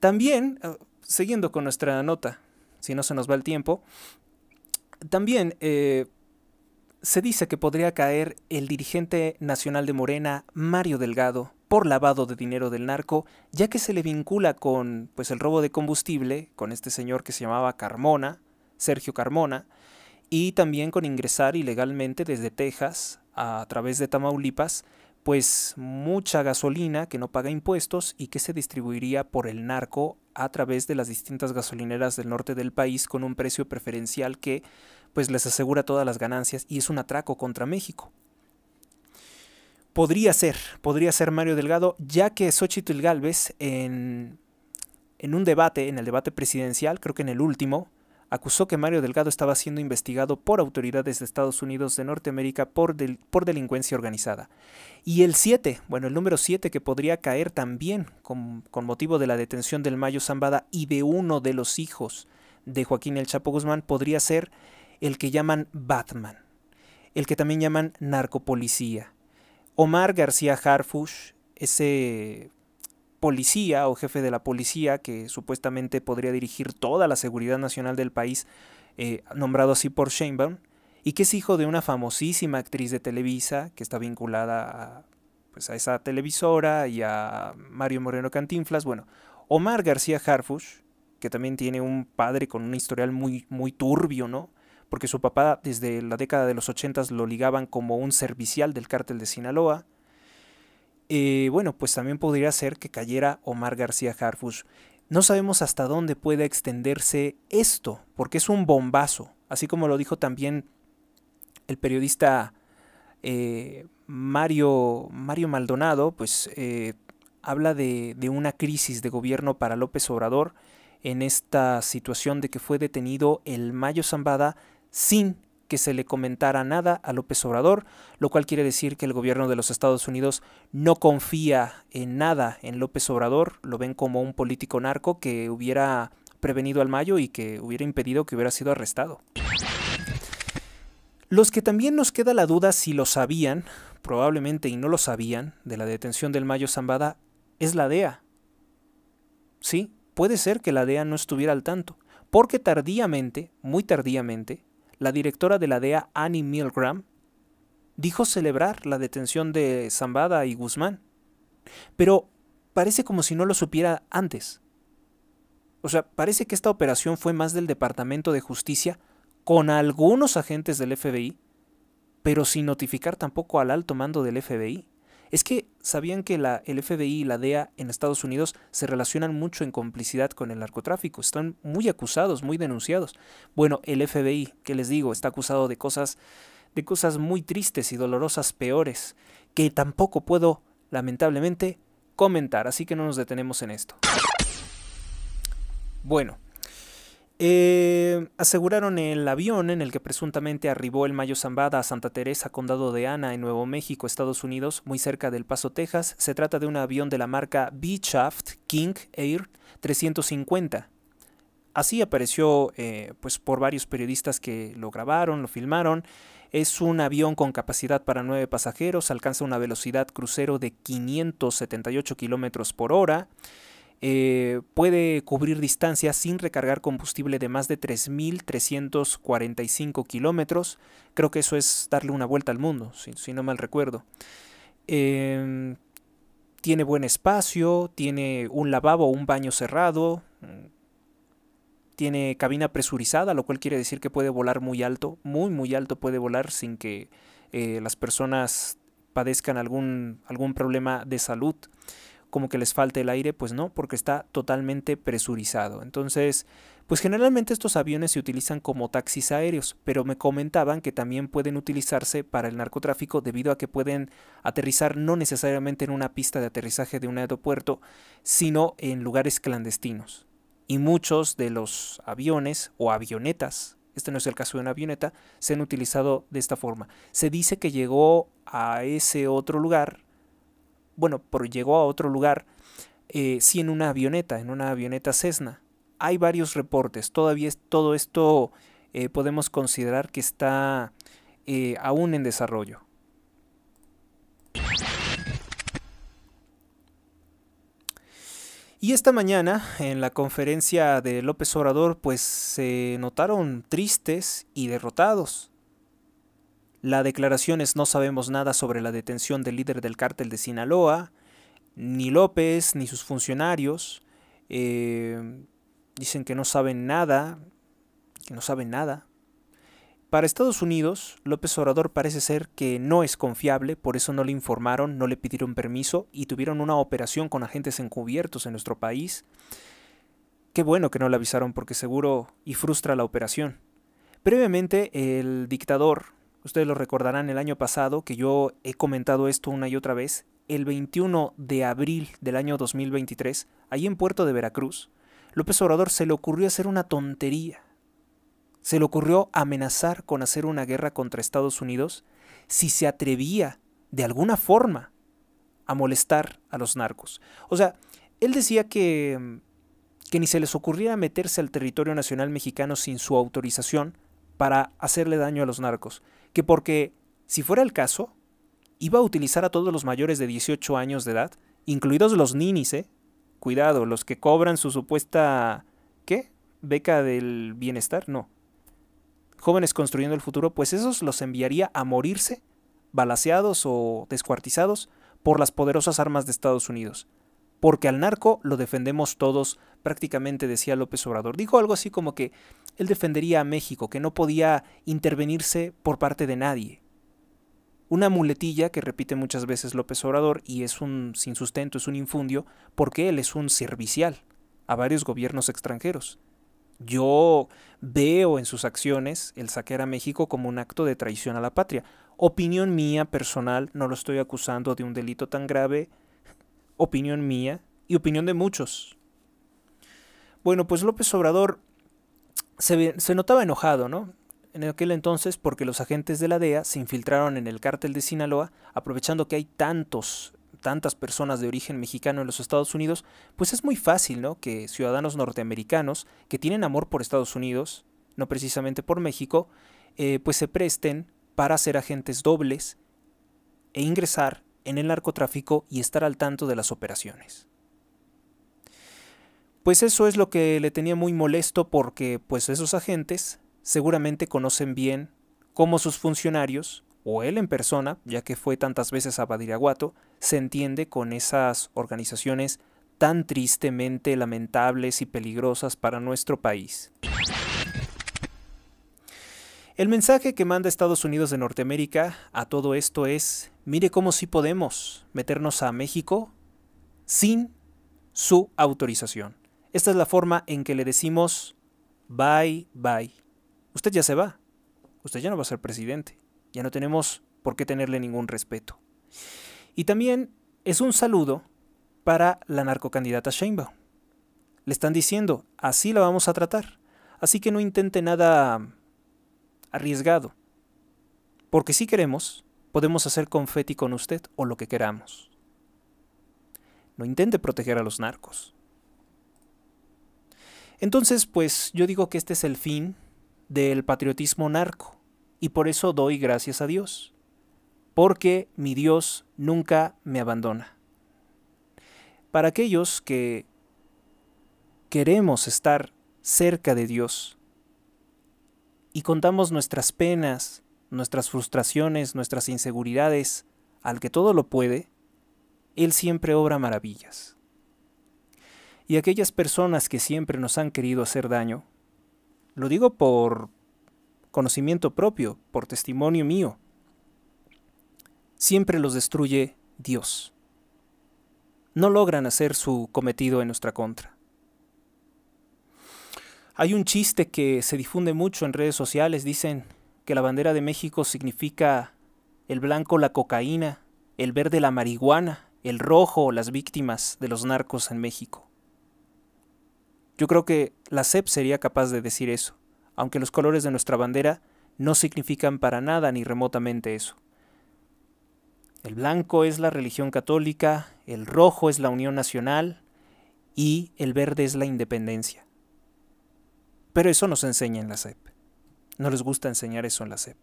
También, eh, siguiendo con nuestra nota, si no se nos va el tiempo, también eh, se dice que podría caer el dirigente nacional de Morena, Mario Delgado, por lavado de dinero del narco, ya que se le vincula con pues el robo de combustible, con este señor que se llamaba Carmona, Sergio Carmona, y también con ingresar ilegalmente desde Texas a través de Tamaulipas, pues mucha gasolina que no paga impuestos y que se distribuiría por el narco a través de las distintas gasolineras del norte del país con un precio preferencial que pues les asegura todas las ganancias y es un atraco contra México. Podría ser, podría ser Mario Delgado, ya que Xochitl Galvez en, en un debate, en el debate presidencial, creo que en el último, acusó que Mario Delgado estaba siendo investigado por autoridades de Estados Unidos de Norteamérica por, por delincuencia organizada. Y el 7, bueno, el número 7 que podría caer también con, con, motivo de la detención del Mayo Zambada y de uno de los hijos de Joaquín El Chapo Guzmán podría ser el que llaman Batman, el que también llaman narcopolicía. Omar García Harfush, ese policía o jefe de la policía que supuestamente podría dirigir toda la seguridad nacional del país, eh, nombrado así por Sheinbaum, y que es hijo de una famosísima actriz de Televisa que está vinculada a, pues, a esa televisora y a Mario Moreno Cantinflas. Bueno, Omar García Harfush, que también tiene un padre con un historial muy, muy turbio, ¿no? porque su papá desde la década de los 80 lo ligaban como un servicial del cártel de Sinaloa. Eh, bueno, pues también podría ser que cayera Omar García Harfush. No sabemos hasta dónde puede extenderse esto, porque es un bombazo, así como lo dijo también el periodista eh, Mario, Mario Maldonado, pues eh, habla de, de una crisis de gobierno para López Obrador en esta situación de que fue detenido el Mayo Zambada sin que se le comentara nada a López Obrador, lo cual quiere decir que el gobierno de los Estados Unidos no confía en nada en López Obrador, lo ven como un político narco que hubiera prevenido al Mayo y que hubiera impedido que hubiera sido arrestado. Los que también nos queda la duda si lo sabían, probablemente y no lo sabían, de la detención del Mayo Zambada, es la DEA. Sí, puede ser que la DEA no estuviera al tanto, porque tardíamente, muy tardíamente, la directora de la DEA Annie Milgram dijo celebrar la detención de Zambada y Guzmán, pero parece como si no lo supiera antes. O sea, parece que esta operación fue más del Departamento de Justicia con algunos agentes del FBI, pero sin notificar tampoco al alto mando del FBI es que sabían que la, el FBI y la DEA en Estados Unidos se relacionan mucho en complicidad con el narcotráfico, están muy acusados, muy denunciados. Bueno, el FBI, que les digo, está acusado de cosas de cosas muy tristes y dolorosas peores que tampoco puedo, lamentablemente, comentar, así que no nos detenemos en esto. Bueno, eh, aseguraron el avión en el que presuntamente arribó el Mayo Zambada a Santa Teresa, condado de Ana, en Nuevo México, Estados Unidos, muy cerca del Paso, Texas. Se trata de un avión de la marca b King Air 350. Así apareció eh, pues por varios periodistas que lo grabaron, lo filmaron. Es un avión con capacidad para nueve pasajeros, alcanza una velocidad crucero de 578 kilómetros por hora. Eh, puede cubrir distancias sin recargar combustible de más de 3.345 kilómetros. Creo que eso es darle una vuelta al mundo, si, no mal recuerdo. Em, tiene buen espacio, tiene un lavabo o un baño cerrado, tiene cabina presurizada, lo cual quiere decir que puede volar muy alto, muy muy alto puede volar sin que eh, las personas padezcan algún, algún problema de salud como que les falte el aire, pues no, porque está totalmente presurizado. Entonces, pues generalmente estos aviones se utilizan como taxis aéreos, pero me comentaban que también pueden utilizarse para el narcotráfico debido a que pueden aterrizar no necesariamente en una pista de aterrizaje de un aeropuerto, sino en lugares clandestinos. Y muchos de los aviones o avionetas este no es el caso de una avioneta, se han utilizado de esta forma. Se dice que llegó a ese otro lugar bueno, pero llegó a otro lugar, eh, sí en una avioneta, en una avioneta Cessna. Hay varios reportes, todavía todo esto eh, podemos considerar que está eh, aún en desarrollo. Y esta mañana, en la conferencia de López Obrador, pues se notaron tristes y derrotados la declaración es no sabemos nada sobre la detención del líder del cártel de Sinaloa, ni López, ni sus funcionarios. Eh, dicen que no saben nada, que no saben nada. Para Estados Unidos, López Obrador parece ser que no es confiable, por eso no le informaron, no le pidieron permiso y tuvieron una operación con agentes encubiertos en nuestro país. Qué bueno que no le avisaron porque seguro y frustra la operación. Previamente, el dictador Ustedes lo recordarán el año pasado que yo he comentado esto una y otra vez. El 21 de abril del año 2023, ahí en Puerto de Veracruz, López Obrador se le ocurrió hacer una tontería. Se le ocurrió amenazar con hacer una guerra contra Estados Unidos si se atrevía, de alguna forma, a molestar a los narcos. O sea, él decía que, mm, que ni se les ocurría meterse al territorio nacional mexicano sin su autorización para hacerle daño a los narcos que porque, si fuera el caso, iba a utilizar a todos los mayores de 18 años de edad, incluidos los ninis, ¿eh? Cuidado, los que cobran su supuesta... ¿Qué? ¿Beca del bienestar? No. Jóvenes construyendo el futuro, pues esos los enviaría a morirse, balaseados o descuartizados, por las poderosas armas de Estados Unidos. Porque al narco lo defendemos todos, prácticamente decía López Obrador. Dijo algo así como que él defendería a México, que no podía intervenirse por parte de nadie. Una muletilla que repite muchas veces López Obrador y es un sin sustento, es un infundio, porque él es un servicial a varios gobiernos extranjeros. Yo veo en sus acciones el saquear a México como un acto de traición a la patria. Opinión mía personal, no lo estoy acusando de un delito tan grave. Opinión mía y opinión de muchos. Bueno, pues López Obrador se, notaba enojado, ¿no? En aquel entonces porque los agentes de la DEA se infiltraron en el cártel de Sinaloa, aprovechando que hay tantos tantas personas de origen mexicano en los Estados Unidos, pues es muy fácil, Que ciudadanos norteamericanos que tienen amor por Estados Unidos, no precisamente por México, eh, pues se presten para ser agentes dobles e ingresar en el narcotráfico y estar al tanto de las operaciones. Pues eso es lo que le tenía muy molesto porque pues esos agentes seguramente conocen bien cómo sus funcionarios, o él en persona, ya que fue tantas veces a Badiraguato, se entiende con esas organizaciones tan tristemente lamentables y peligrosas para nuestro país. El mensaje que manda Estados Unidos de Norteamérica a todo esto es, mire cómo sí podemos meternos a México sin su autorización. Esta es la forma en que le decimos bye bye. Usted ya se va. Usted ya no va a ser presidente. Ya no tenemos por qué tenerle ningún respeto. Y también es un saludo para la narcocandidata Sheinbaum. Le están diciendo, así la vamos a tratar. Así que no intente nada arriesgado. Porque si queremos, podemos hacer confeti con usted o lo que queramos. No intente proteger a los narcos. Entonces, pues yo digo que este es el fin del patriotismo narco, y por eso doy gracias a Dios, porque mi Dios nunca me abandona. Para aquellos que queremos estar cerca de Dios y contamos nuestras penas, nuestras frustraciones, nuestras inseguridades, al que todo lo puede, Él siempre obra maravillas y aquellas personas que siempre nos han querido hacer daño. Lo digo por conocimiento propio, por testimonio mío. Siempre los destruye Dios. No logran hacer su cometido en nuestra contra. Hay un chiste que se difunde mucho en redes sociales, dicen que la bandera de México significa el blanco la cocaína, el verde la marihuana, el rojo las víctimas de los narcos en México. Yo creo que la CEP sería capaz de decir eso, aunque los colores de nuestra bandera no significan para nada ni remotamente eso. El blanco es la religión católica, el rojo es la unión nacional y el verde es la independencia. Pero eso no se enseña en la SEP. No les gusta enseñar eso en la SEP.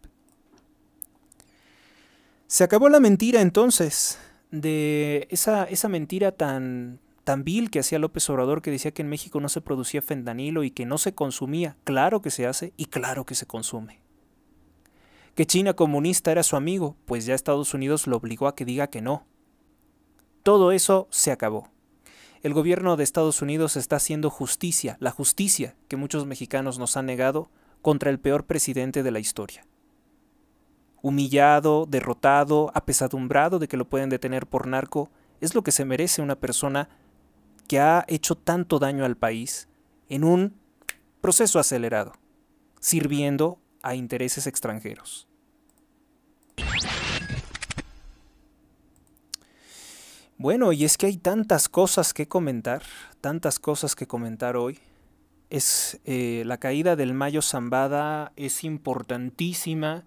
Se acabó la mentira entonces, de esa, esa mentira tan, tan vil que hacía López Obrador que decía que en México no se producía fentanilo y que no se consumía. Claro que se hace y claro que se consume. Que China comunista era su amigo, pues ya Estados Unidos lo obligó a que diga que no. Todo eso se acabó. El gobierno de Estados Unidos está haciendo justicia, la justicia que muchos mexicanos nos han negado, contra el peor presidente de la historia humillado, derrotado, apesadumbrado de que lo pueden detener por narco, es lo que se merece una persona que ha hecho tanto daño al país en un proceso acelerado, sirviendo a intereses extranjeros. Bueno, y es que hay tantas cosas que comentar, tantas cosas que comentar hoy. Es eh, la caída del Mayo Zambada es importantísima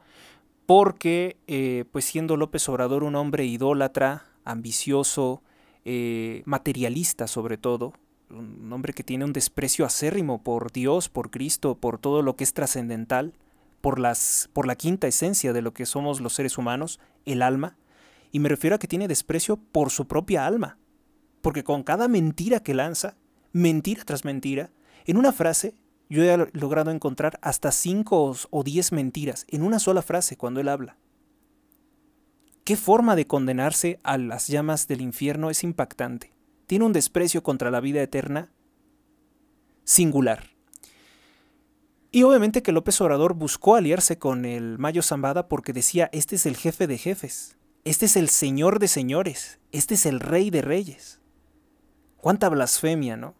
porque, eh, pues siendo López Obrador un hombre idólatra, ambicioso, eh, materialista sobre todo, un hombre que tiene un desprecio acérrimo por Dios, por Cristo, por todo lo que es trascendental, por, las, por la quinta esencia de lo que somos los seres humanos, el alma, y me refiero a que tiene desprecio por su propia alma, porque con cada mentira que lanza, mentira tras mentira, en una frase yo he logrado encontrar hasta cinco o diez mentiras en una sola frase cuando él habla. Qué forma de condenarse a las llamas del infierno es impactante. Tiene un desprecio contra la vida eterna singular. Y obviamente que López Obrador buscó aliarse con el Mayo Zambada porque decía, este es el jefe de jefes, este es el señor de señores, este es el rey de reyes. Cuánta blasfemia, ¿no?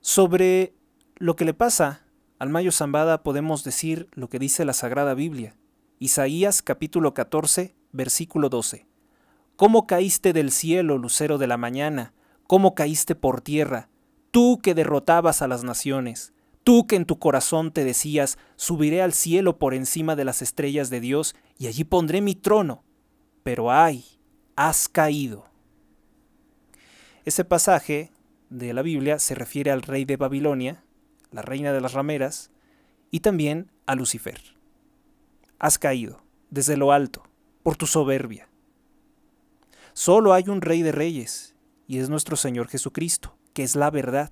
Sobre lo que le pasa al Mayo Zambada podemos decir lo que dice la Sagrada Biblia. Isaías capítulo 14, versículo 12. ¿Cómo caíste del cielo, lucero de la mañana? ¿Cómo caíste por tierra? Tú que derrotabas a las naciones, tú que en tu corazón te decías, subiré al cielo por encima de las estrellas de Dios y allí pondré mi trono. Pero ay, has caído. Ese pasaje de la Biblia se refiere al rey de Babilonia, la reina de las rameras, y también a Lucifer has caído desde lo alto por tu soberbia. Solo hay un Rey de Reyes, y es nuestro Señor Jesucristo, que es la verdad.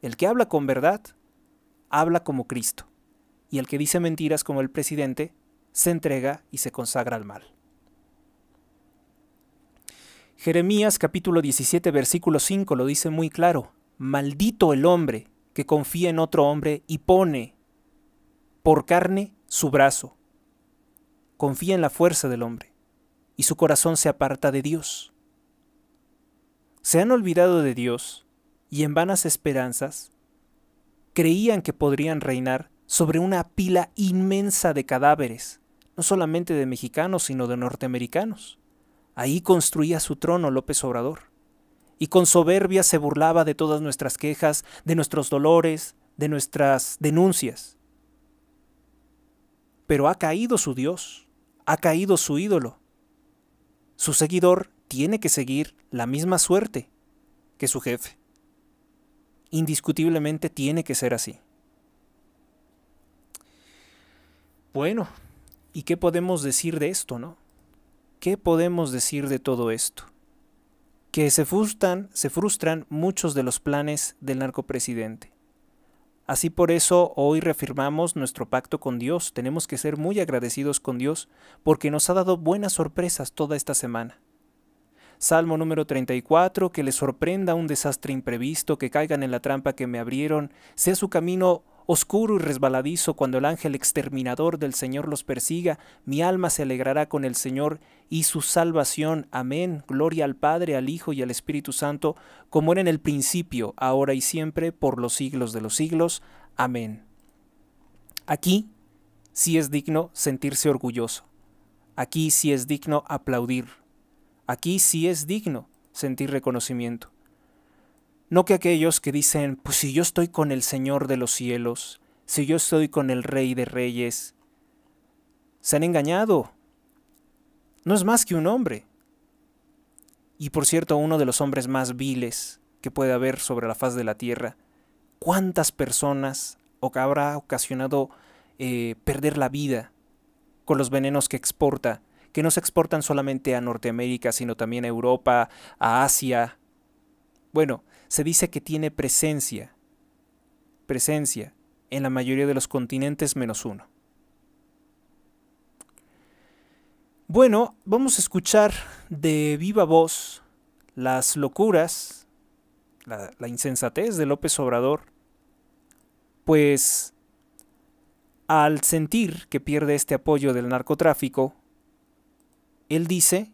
El que habla con verdad, habla como Cristo, y el que dice mentiras como el presidente, se entrega y se consagra al mal. Jeremías capítulo 17 versículo 5 lo dice muy claro, maldito el hombre que confía en otro hombre y pone por carne su brazo confía en la fuerza del hombre, y su corazón se aparta de Dios. Se han olvidado de Dios, y en vanas esperanzas, creían que podrían reinar sobre una pila inmensa de cadáveres, no solamente de mexicanos, sino de norteamericanos. Ahí construía su trono López Obrador, y con soberbia se burlaba de todas nuestras quejas, de nuestros dolores, de nuestras denuncias. Pero ha caído su Dios ha caído su ídolo. Su seguidor tiene que seguir la misma suerte que su jefe. Indiscutiblemente tiene que ser así. Bueno, ¿y qué podemos decir de esto, no? ¿Qué podemos decir de todo esto? Que se frustran, se frustran muchos de los planes del narcopresidente Así por eso hoy reafirmamos nuestro pacto con Dios. Tenemos que ser muy agradecidos con Dios porque nos ha dado buenas sorpresas toda esta semana. Salmo número 34, que le sorprenda un desastre imprevisto, que caigan en la trampa que me abrieron, sea su camino Oscuro y resbaladizo cuando el ángel exterminador del Señor los persiga, mi alma se alegrará con el Señor y su salvación. Amén. Gloria al Padre, al Hijo y al Espíritu Santo, como era en el principio, ahora y siempre, por los siglos de los siglos. Amén. Aquí sí es digno sentirse orgulloso. Aquí sí es digno aplaudir. Aquí sí es digno sentir reconocimiento. No que aquellos que dicen, pues si yo estoy con el Señor de los cielos, si yo estoy con el Rey de Reyes, se han engañado. No es más que un hombre. Y por cierto, uno de los hombres más viles que puede haber sobre la faz de la tierra. ¿Cuántas personas habrá ocasionado eh, perder la vida con los venenos que exporta? Que no se exportan solamente a Norteamérica, sino también a Europa, a Asia. Bueno, se dice que tiene presencia, presencia en la mayoría de los continentes menos uno. Bueno, vamos a escuchar de viva voz las locuras, la, la insensatez de López Obrador, pues al sentir que pierde este apoyo del narcotráfico, él dice,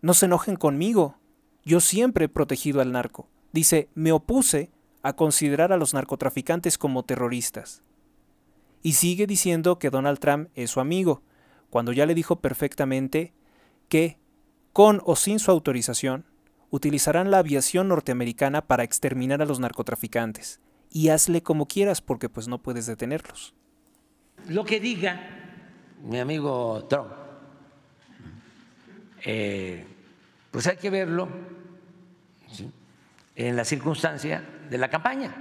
no se enojen conmigo, yo siempre he protegido al narco. Dice, me opuse a considerar a los narcotraficantes como terroristas. Y sigue diciendo que Donald Trump es su amigo, cuando ya le dijo perfectamente que, con o sin su autorización, utilizarán la aviación norteamericana para exterminar a los narcotraficantes. Y hazle como quieras porque pues no puedes detenerlos. Lo que diga mi amigo Trump, eh, pues hay que verlo en la circunstancia de la campaña.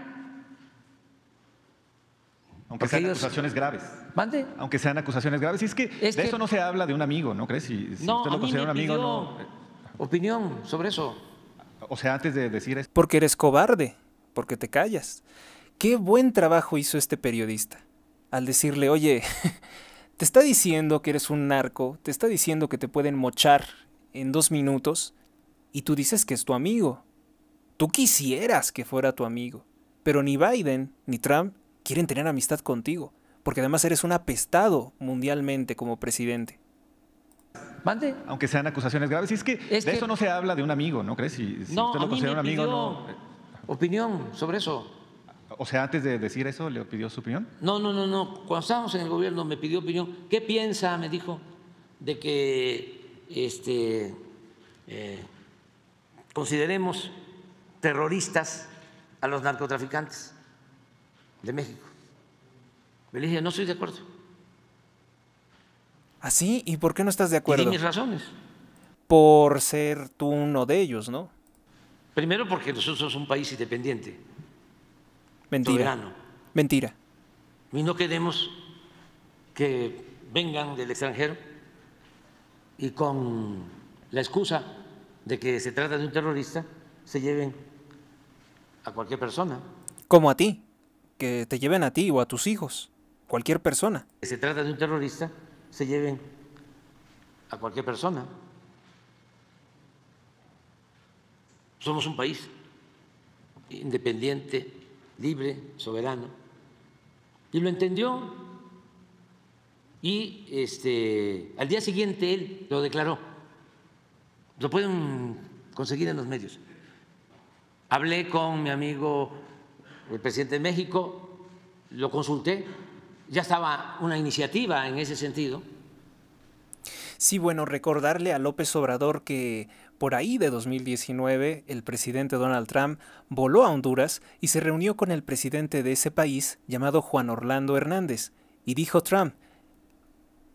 Aunque sean acusaciones graves. ¿Mande? Aunque sean acusaciones graves. es que de eso no se habla de un amigo, ¿no crees? Si, usted lo considera un amigo, no. Eh. Opinión sobre eso. O sea, antes de decir eso. Porque eres cobarde, porque te callas. Qué buen trabajo hizo este periodista al decirle, oye, te está diciendo que eres un narco, te está diciendo que te pueden mochar en dos minutos y tú dices que es tu amigo. Tú quisieras que fuera tu amigo, pero ni Biden ni Trump quieren tener amistad contigo, porque además eres un apestado mundialmente como presidente. ¿Mande? Aunque sean acusaciones graves, es que de eso no se habla de un amigo, ¿no crees? Si, no, usted lo considera un amigo, no. Opinión sobre eso. O sea, antes de decir eso, ¿le pidió su opinión? No, no, no, no. Cuando estábamos en el gobierno me pidió opinión. ¿Qué piensa? Me dijo de que este, eh, consideremos terroristas a los narcotraficantes de México. Me dije, no estoy de acuerdo. ¿Así? ¿Ah, ¿Y por qué no estás de acuerdo? Y mis razones. Por ser tú uno de ellos, ¿no? Primero porque nosotros somos un país independiente. Mentira. Mentira. Y no queremos que vengan del extranjero y con la excusa de que se trata de un terrorista se lleven a cualquier persona. Como a ti, que te lleven a ti o a tus hijos, cualquier persona. Que se trata de un terrorista, se lleven a cualquier persona. Somos un país independiente, libre, soberano. Y lo entendió. Y este, al día siguiente él lo declaró. Lo pueden conseguir en los medios. Hablé con mi amigo, el presidente de México, lo consulté, ya estaba una iniciativa en ese sentido. Sí, bueno, recordarle a López Obrador que por ahí de 2019 el presidente Donald Trump voló a Honduras y se reunió con el presidente de ese país llamado Juan Orlando Hernández. Y dijo Trump,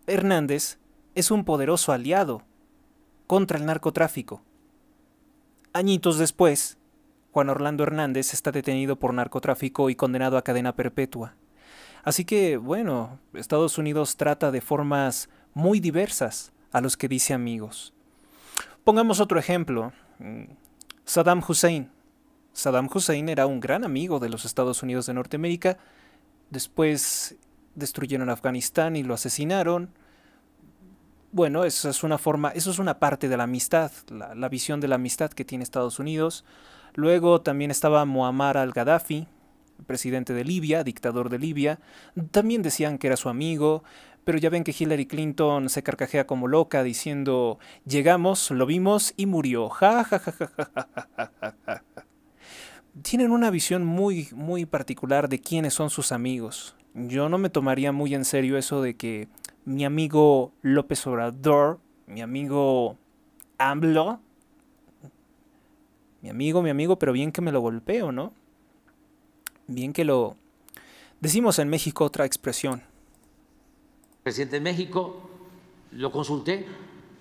Hernández es un poderoso aliado contra el narcotráfico. Añitos después, Juan Orlando Hernández está detenido por narcotráfico y condenado a cadena perpetua. Así que, bueno, Estados Unidos trata de formas muy diversas a los que dice amigos. Pongamos otro ejemplo. Saddam Hussein. Saddam Hussein era un gran amigo de los Estados Unidos de Norteamérica. Después destruyeron Afganistán y lo asesinaron. Bueno, eso es una forma, eso es una parte de la amistad, la, la visión de la amistad que tiene Estados Unidos. Luego también estaba Muammar al-Gaddafi, presidente de Libia, dictador de Libia. También decían que era su amigo, pero ya ven que Hillary Clinton se carcajea como loca diciendo, llegamos, lo vimos y murió. Ja, Tienen una visión muy, muy particular de quiénes son sus amigos. Yo no me tomaría muy en serio eso de que mi amigo López Obrador, mi amigo AMLO, mi amigo, mi amigo, pero bien que me lo golpeo, ¿no? Bien que lo... Decimos en México otra expresión. Presidente de México, lo consulté,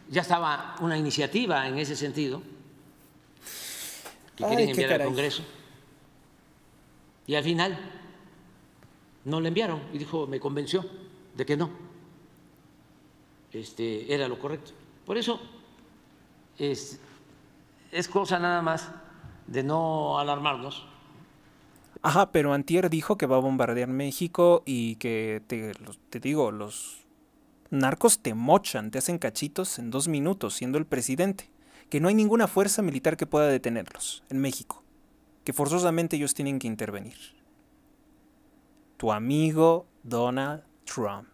ya estaba una iniciativa en ese sentido que enviar al Congreso. Y al final no le enviaron y dijo, me convenció de que no. Este, era lo correcto. Por eso es, es cosa nada más de no alarmarnos. Ajá, pero Antier dijo que va a bombardear México y que, te, te digo, los narcos te mochan, te hacen cachitos en dos minutos siendo el presidente, que no hay ninguna fuerza militar que pueda detenerlos en México, que forzosamente ellos tienen que intervenir. Tu amigo Donald Trump.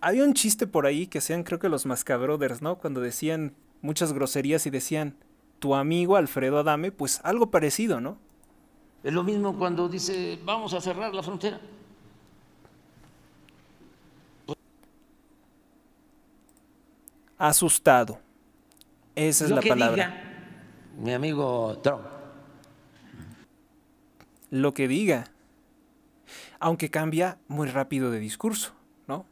Había un chiste por ahí que hacían creo que los mascabroders, ¿no? Cuando decían muchas groserías y decían, tu amigo Alfredo Adame, pues algo parecido, ¿no? Es lo mismo cuando dice, vamos a cerrar la frontera. Asustado. Esa es la palabra. mi amigo Trump. Lo que diga. Aunque cambia muy rápido de discurso, ¿no?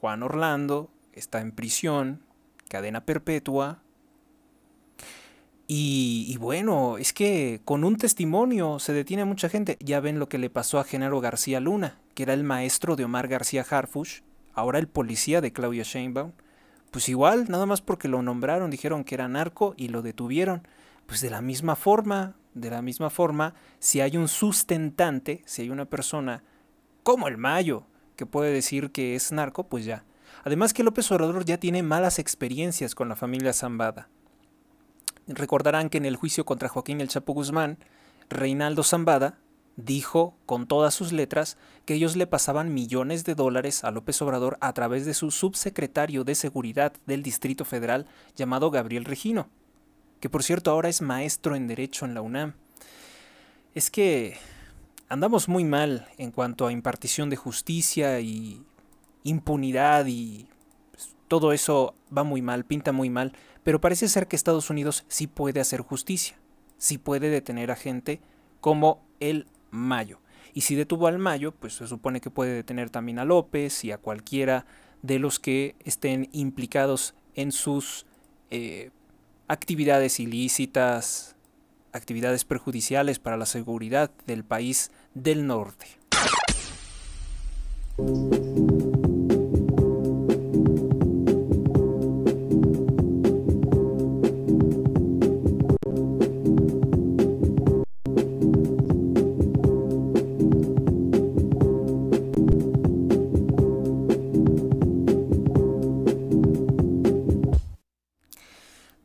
Juan Orlando está en prisión, cadena perpetua, y, bueno, es que con un testimonio se detiene a mucha gente. Ya ven lo que le pasó a Genaro García Luna, que era el maestro de Omar García Harfush, ahora el policía de Claudia Sheinbaum. Pues igual, nada más porque lo nombraron, dijeron que era narco y lo detuvieron. Pues de la misma forma, de la misma forma, si hay un sustentante, si hay una persona como el Mayo que puede decir que es narco, pues ya. Además que López Obrador ya tiene malas experiencias con la familia Zambada. Recordarán que en el juicio contra Joaquín el Chapo Guzmán, Reinaldo Zambada dijo con todas sus letras que ellos le pasaban millones de dólares a López Obrador a través de su subsecretario de Seguridad del Distrito Federal llamado Gabriel Regino, que por cierto ahora es maestro en Derecho en la UNAM. Es que andamos muy mal en cuanto a impartición de justicia y impunidad y todo eso va muy mal, pinta muy mal, pero parece ser que Estados Unidos sí puede hacer justicia, sí puede detener a gente como el Mayo. Y si detuvo al Mayo, pues se supone que puede detener también a López y a cualquiera de los que estén implicados en sus eh, actividades ilícitas, actividades perjudiciales para la seguridad del país del norte.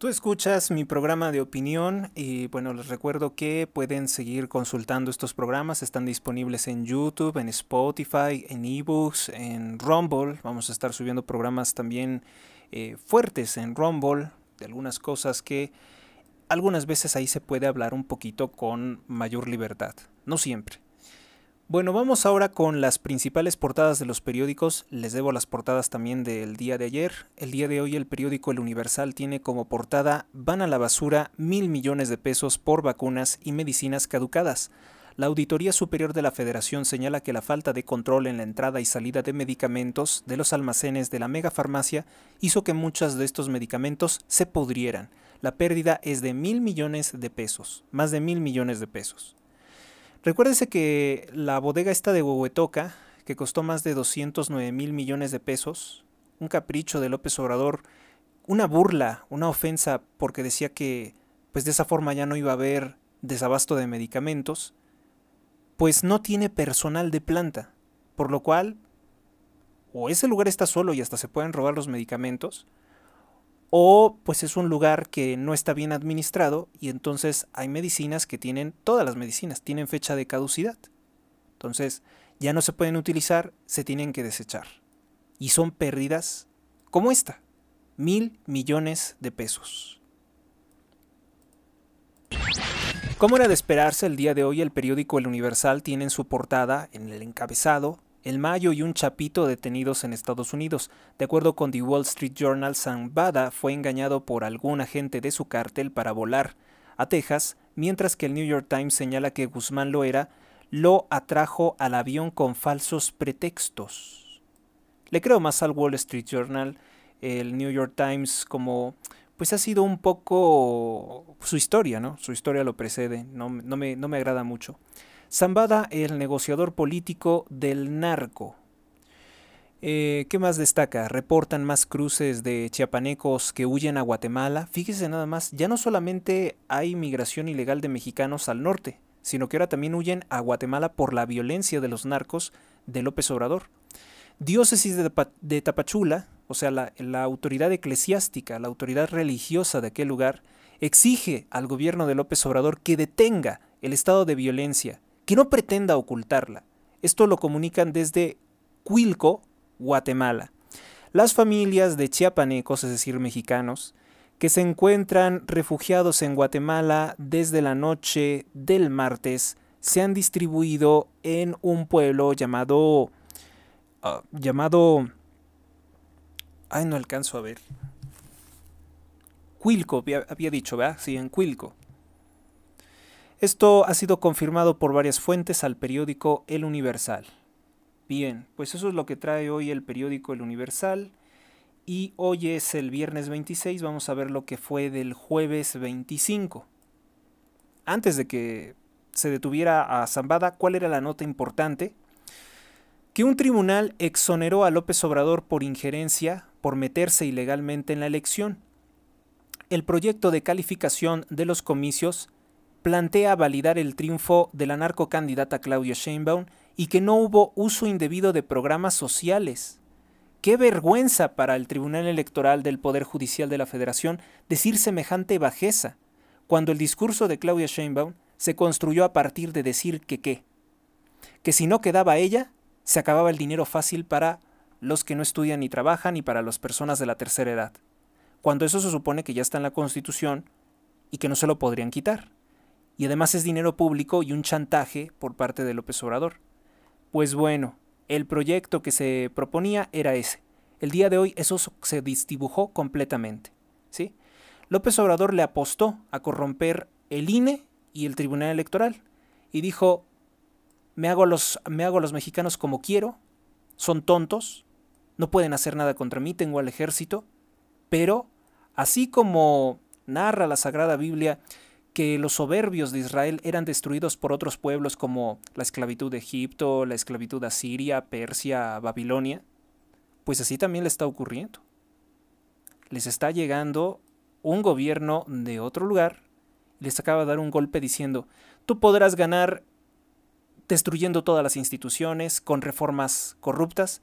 escuchas mi programa de opinión y bueno, les recuerdo que pueden seguir consultando estos programas. Están disponibles en YouTube, en Spotify, en eBooks, en Rumble. Vamos a estar subiendo programas también eh, fuertes en Rumble de algunas cosas que algunas veces ahí se puede hablar un poquito con mayor libertad. No siempre. Bueno, vamos ahora con las principales portadas de los periódicos. Les debo las portadas también del día de ayer. El día de hoy el periódico El Universal tiene como portada Van a la basura mil millones de pesos por vacunas y medicinas caducadas. La Auditoría Superior de la Federación señala que la falta de control en la entrada y salida de medicamentos de los almacenes de la megafarmacia hizo que muchos de estos medicamentos se pudrieran. La pérdida es de mil millones de pesos, más de mil millones de pesos. Recuérdese que la bodega esta de Huehuetoca, que costó más de 209 mil millones de pesos, un capricho de López Obrador, una burla, una ofensa, porque decía que pues de esa forma ya no iba a haber desabasto de medicamentos, pues no tiene personal de planta, por lo cual o ese lugar está solo y hasta se pueden robar los medicamentos, o pues es un lugar que no está bien administrado y entonces hay medicinas que tienen, todas las medicinas tienen fecha de caducidad. Entonces ya no se pueden utilizar, se tienen que desechar. Y son pérdidas como esta, mil millones de pesos. ¿Cómo era de esperarse, el día de hoy el periódico El Universal tiene en su portada, en el encabezado, el Mayo y un Chapito detenidos en Estados Unidos. De acuerdo con The Wall Street Journal, Zambada fue engañado por algún agente de su cártel para volar a Texas, mientras que el New York Times señala que Guzmán lo era, lo atrajo al avión con falsos pretextos. Le creo más al Wall Street Journal, el New York Times como pues ha sido un poco su historia, ¿no? Su historia lo precede, no, me, no me agrada mucho. Zambada, el negociador político del narco. Eh, ¿Qué más destaca? Reportan más cruces de chiapanecos que huyen a Guatemala. Fíjese nada más, ya no solamente hay migración ilegal de mexicanos al norte, sino que ahora también huyen a Guatemala por la violencia de los narcos de López Obrador. Diócesis de, Tapachula, o sea, la, la autoridad eclesiástica, la autoridad religiosa de aquel lugar, exige al gobierno de López Obrador que detenga el estado de violencia que no pretenda ocultarla. Esto lo comunican desde Cuilco, Guatemala. Las familias de chiapanecos, es decir, mexicanos, que se encuentran refugiados en Guatemala desde la noche del martes, se han distribuido en un pueblo llamado... Ah, llamado... Ay, no alcanzo a ver. Cuilco, había, dicho, ¿verdad? Sí, en Cuilco. Esto ha sido confirmado por varias fuentes al periódico El Universal. Bien, pues eso es lo que trae hoy el periódico El Universal. Y hoy es el viernes 26, vamos a ver lo que fue del jueves 25. Antes de que se detuviera a Zambada, ¿cuál era la nota importante? Que un tribunal exoneró a López Obrador por injerencia, por meterse ilegalmente en la elección. El proyecto de calificación de los comicios plantea validar el triunfo de la narcocandidata Claudia Sheinbaum y que no hubo uso indebido de programas sociales. Qué vergüenza para el Tribunal Electoral del Poder Judicial de la Federación decir semejante bajeza, cuando el discurso de Claudia Sheinbaum se construyó a partir de decir que qué. Que si no quedaba ella, se acababa el dinero fácil para los que no estudian ni trabajan y para las personas de la tercera edad, cuando eso se supone que ya está en la Constitución y que no se lo podrían quitar y además es dinero público y un chantaje por parte de López Obrador. Pues bueno, el proyecto que se proponía era ese. El día de hoy eso se distibujó completamente. ¿sí? López Obrador le apostó a corromper el INE y el Tribunal Electoral y dijo, me hago, los, me hago a los mexicanos como quiero, son tontos, no pueden hacer nada contra mí, tengo al ejército, pero así como narra la Sagrada Biblia que los soberbios de Israel eran destruidos por otros pueblos como la esclavitud de Egipto, la esclavitud asiria, Persia, Babilonia, pues así también le está ocurriendo. Les está llegando un gobierno de otro lugar, les acaba de dar un golpe diciendo, tú podrás ganar destruyendo todas las instituciones con reformas corruptas,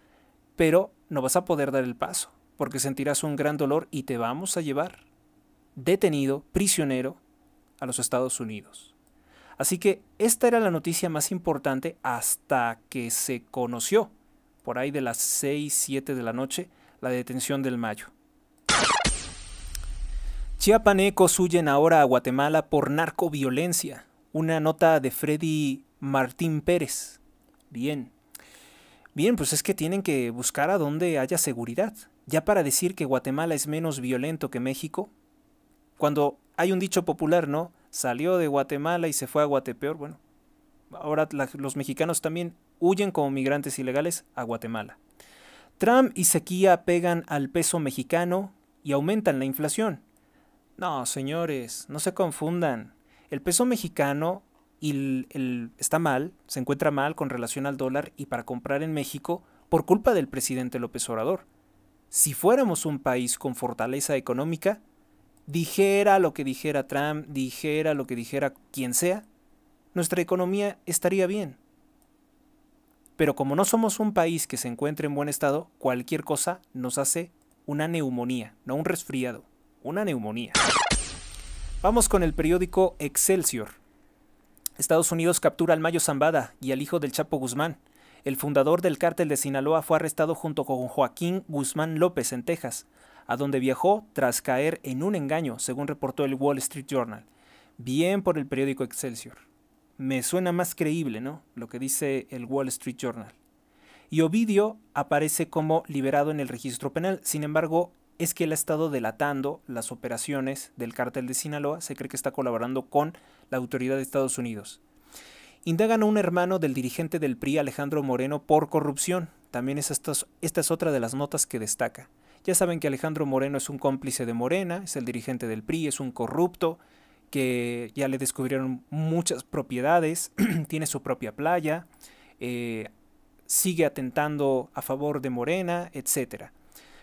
pero no vas a poder dar el paso, porque sentirás un gran dolor y te vamos a llevar detenido, prisionero, a los Estados Unidos. Así que esta era la noticia más importante hasta que se conoció, por ahí de las 6, 7 de la noche, la detención del Mayo. Chiapanecos huyen ahora a Guatemala por narcoviolencia. Una nota de Freddy Martín Pérez. Bien. Bien, pues es que tienen que buscar a donde haya seguridad. Ya para decir que Guatemala es menos violento que México, cuando hay un dicho popular, ¿no? Salió de Guatemala y se fue a Guatepeor, bueno, ahora los mexicanos también huyen como migrantes ilegales a Guatemala. Trump y sequía pegan al peso mexicano y aumentan la inflación. No, señores, no se confundan. El peso mexicano está mal, se encuentra mal con relación al dólar y para comprar en México por culpa del presidente López Obrador. Si fuéramos un país con fortaleza económica, Dijera lo que dijera Trump, dijera lo que dijera quien sea, nuestra economía estaría bien. Pero como no somos un país que se encuentre en buen estado, cualquier cosa nos hace una neumonía, no un resfriado, una neumonía. Vamos con el periódico Excelsior. Estados Unidos captura al Mayo Zambada y al hijo del Chapo Guzmán. El fundador del cártel de Sinaloa fue arrestado junto con Joaquín Guzmán López en Texas a donde viajó tras caer en un engaño, según reportó el Wall Street Journal. Bien por el periódico Excelsior. Me suena más creíble, ¿no? Lo que dice el Wall Street Journal. Y Ovidio aparece como liberado en el registro penal. Sin embargo, es que él ha estado delatando las operaciones del cártel de Sinaloa. Se cree que está colaborando con la autoridad de Estados Unidos. Indagan a un hermano del dirigente del PRI, Alejandro Moreno, por corrupción. También es esta es otra de las notas que destaca. Ya saben que Alejandro Moreno es un cómplice de Morena, es el dirigente del PRI, es un corrupto, que ya le descubrieron muchas propiedades, tiene su propia playa, eh, sigue atentando a favor de Morena, etc.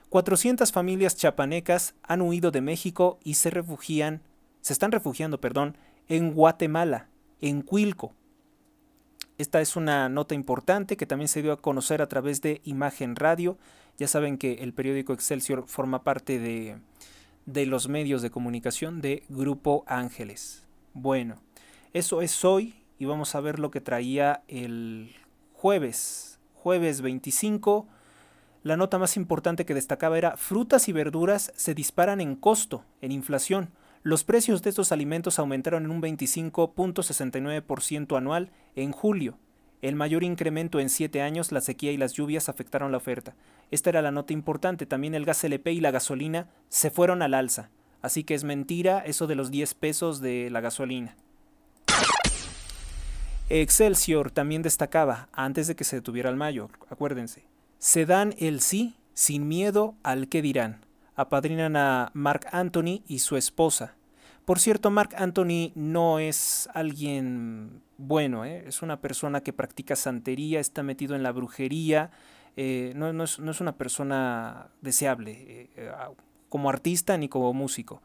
400 familias chapanecas han huido de México y se refugian, se están refugiando, perdón, en Guatemala, en Cuilco. Esta es una nota importante que también se dio a conocer a través de Imagen Radio. Ya saben que el periódico Excelsior forma parte de, los medios de comunicación de Grupo Ángeles. Bueno, eso es hoy y vamos a ver lo que traía el jueves, jueves 25. La nota más importante que destacaba era frutas y verduras se disparan en costo, en inflación. Los precios de estos alimentos aumentaron en un 25.69% anual en julio. El mayor incremento en siete años, la sequía y las lluvias afectaron la oferta. Esta era la nota importante, también el gas LP y la gasolina se fueron al alza. Así que es mentira eso de los 10 pesos de la gasolina. Excelsior también destacaba, antes de que se detuviera el mayo, acuérdense, se dan el sí sin miedo al que dirán. Apadrinan a Mark Anthony y su esposa. Por cierto, Mark Anthony no es alguien bueno, ¿eh? es una persona que practica santería, está metido en la brujería, eh, no, es, una persona deseable eh, como artista ni como músico.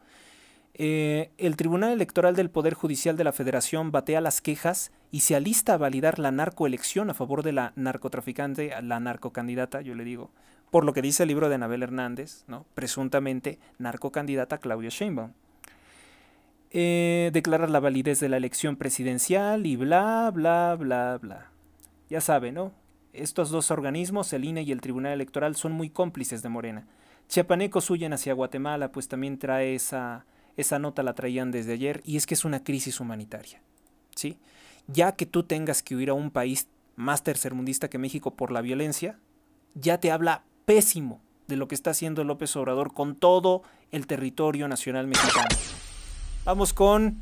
el Tribunal Electoral del Poder Judicial de la Federación batea las quejas y se alista a validar la narcoelección a favor de la narcotraficante, la narcocandidata, yo le digo, por lo que dice el libro de Anabel Hernández, ¿no? presuntamente narcocandidata Claudia Sheinbaum. Eh, declarar la validez de la elección presidencial y bla, bla, bla, bla. Ya sabe, ¿no? Estos dos organismos, el INE y el Tribunal Electoral, son muy cómplices de Morena. Chiapanecos huyen hacia Guatemala, pues también trae esa, esa nota, la traían desde ayer, y es que es una crisis humanitaria. ¿Sí? Ya que tú tengas que huir a un país más tercermundista que México por la violencia, ya te habla pésimo de lo que está haciendo López Obrador con todo el territorio nacional mexicano. Vamos con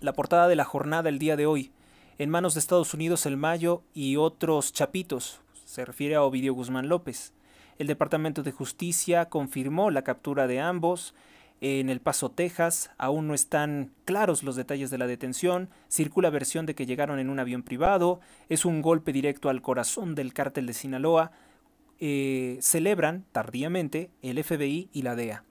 la portada de la jornada el día de hoy. En manos de Estados Unidos el Mayo y otros chapitos. Se refiere a Ovidio Guzmán López. El Departamento de Justicia confirmó la captura de ambos. En El Paso, Texas, aún no están claros los detalles de la detención, circula versión de que llegaron en un avión privado, es un golpe directo al corazón del cártel de Sinaloa, eh, celebran tardíamente el FBI y la DEA.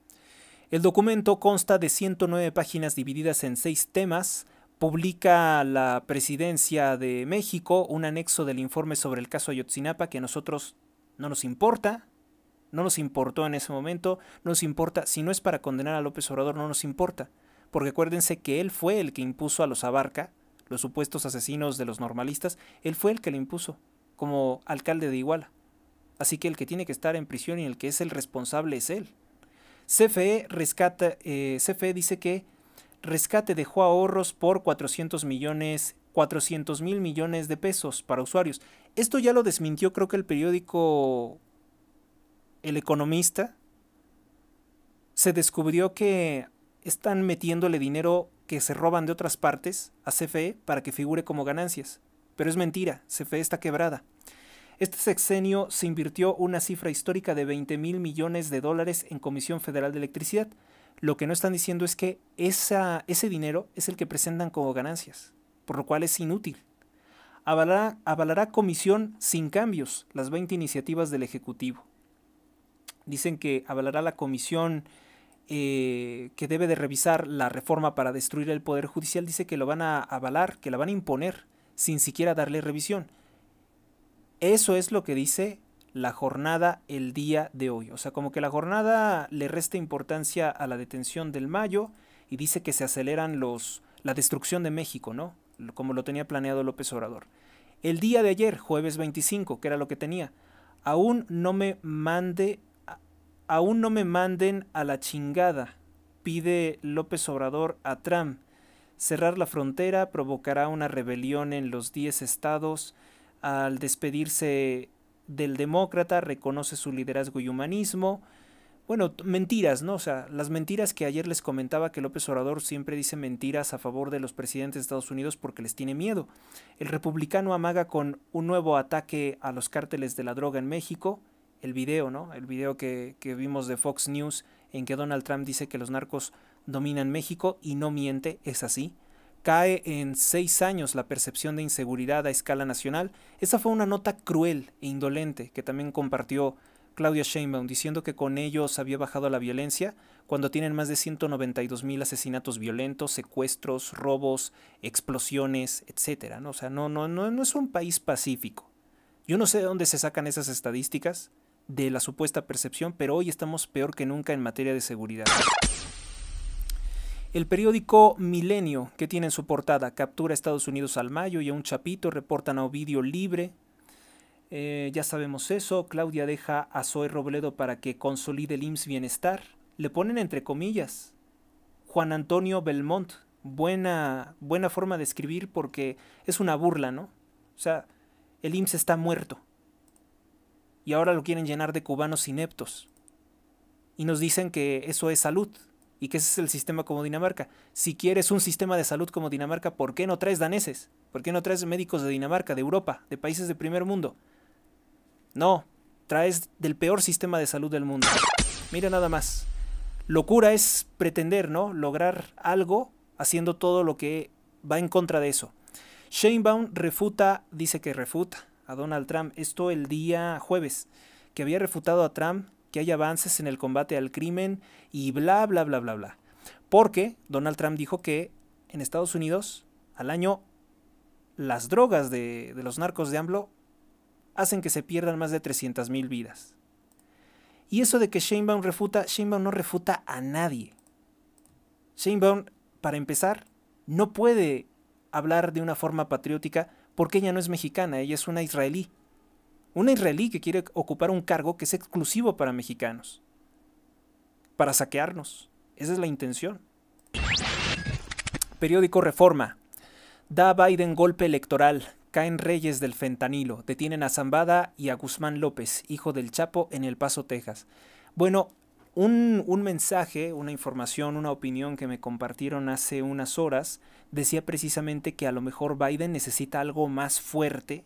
El documento consta de 109 páginas divididas en seis temas. Publica la Presidencia de México un anexo del informe sobre el caso Ayotzinapa que a nosotros no nos importa, no nos importó en ese momento, no nos importa, si no es para condenar a López Obrador, no nos importa, porque acuérdense que él fue el que impuso a los Abarca, los supuestos asesinos de los normalistas, él fue el que le impuso, como alcalde de Iguala. Así que el que tiene que estar en prisión y el que es el responsable es él. CFE, rescata, eh, CFE dice que rescate dejó ahorros por 400 millones, 400 mil millones de pesos para usuarios. Esto ya lo desmintió creo que el periódico El Economista. Se descubrió que están metiéndole dinero que se roban de otras partes a CFE para que figure como ganancias. Pero es mentira, CFE está quebrada. Este sexenio se invirtió una cifra histórica de 20 mil millones de dólares en Comisión Federal de Electricidad. Lo que no están diciendo es que ese dinero es el que presentan como ganancias, por lo cual es inútil. Avalará, comisión sin cambios las 20 iniciativas del Ejecutivo. Dicen que avalará la comisión eh, que debe de revisar la reforma para destruir el Poder Judicial. Dice que lo van a avalar, que la van a imponer, sin siquiera darle revisión. Eso es lo que dice la jornada el día de hoy. O sea, como que la jornada le resta importancia a la detención del Mayo y dice que se aceleran los la destrucción de México, ¿no? Como lo tenía planeado López Obrador. El día de ayer, jueves 25, que era lo que tenía, aún no me mande aún no me manden a la chingada, pide López Obrador a Trump. Cerrar la frontera provocará una rebelión en los 10 estados al despedirse del demócrata, reconoce su liderazgo y humanismo. Bueno, mentiras, ¿no? O sea, las mentiras que ayer les comentaba que López Obrador siempre dice mentiras a favor de los presidentes de Estados Unidos porque les tiene miedo. El republicano amaga con un nuevo ataque a los cárteles de la droga en México. El video, ¿no? El video que, que vimos de Fox News en que Donald Trump dice que los narcos dominan México y no miente, es así cae en seis años la percepción de inseguridad a escala nacional. Esa fue una nota cruel e indolente que también compartió Claudia Sheinbaum diciendo que con ellos había bajado la violencia cuando tienen más de 192 mil asesinatos violentos, secuestros, robos, explosiones, etc. ¿no? O sea, no, no, no, no es un país pacífico. Yo no sé de dónde se sacan esas estadísticas de la supuesta percepción, pero hoy estamos peor que nunca en materia de seguridad. El periódico Milenio, que tiene en su portada captura a Estados Unidos al mayo y a un chapito, reportan a Ovidio libre. Eh, ya sabemos eso. Claudia deja a Zoe Robledo para que consolide el IMSS Bienestar. Le ponen entre comillas. Juan Antonio Belmont. Buena, buena forma de escribir porque es una burla, ¿no? O sea, el IMSS está muerto. Y ahora lo quieren llenar de cubanos ineptos. Y nos dicen que eso es salud y que ese es el sistema como Dinamarca. Si quieres un sistema de salud como Dinamarca, ¿por qué no traes daneses? ¿Por qué no traes médicos de Dinamarca, de Europa, de países de primer mundo? No, traes del peor sistema de salud del mundo. Mira nada más. Locura es pretender, ¿no? Lograr algo haciendo todo lo que va en contra de eso. Sheinbaum refuta, dice que refuta a Donald Trump, esto el día jueves, que había refutado a Trump que hay avances en el combate al crimen y bla, bla, bla, bla, bla. Porque Donald Trump dijo que en Estados Unidos al año las drogas de, los narcos de AMLO hacen que se pierdan más de 300.000 vidas. Y eso de que Sheinbaum refuta, Sheinbaum no refuta a nadie. Sheinbaum, para empezar, no puede hablar de una forma patriótica porque ella no es mexicana, ella es una israelí. Una israelí que quiere ocupar un cargo que es exclusivo para mexicanos. Para saquearnos. Esa es la intención. Periódico Reforma. Da Biden golpe electoral. Caen reyes del fentanilo. Detienen a Zambada y a Guzmán López, hijo del Chapo, en El Paso, Texas. Bueno, un, un, mensaje, una información, una opinión que me compartieron hace unas horas decía precisamente que a lo mejor Biden necesita algo más fuerte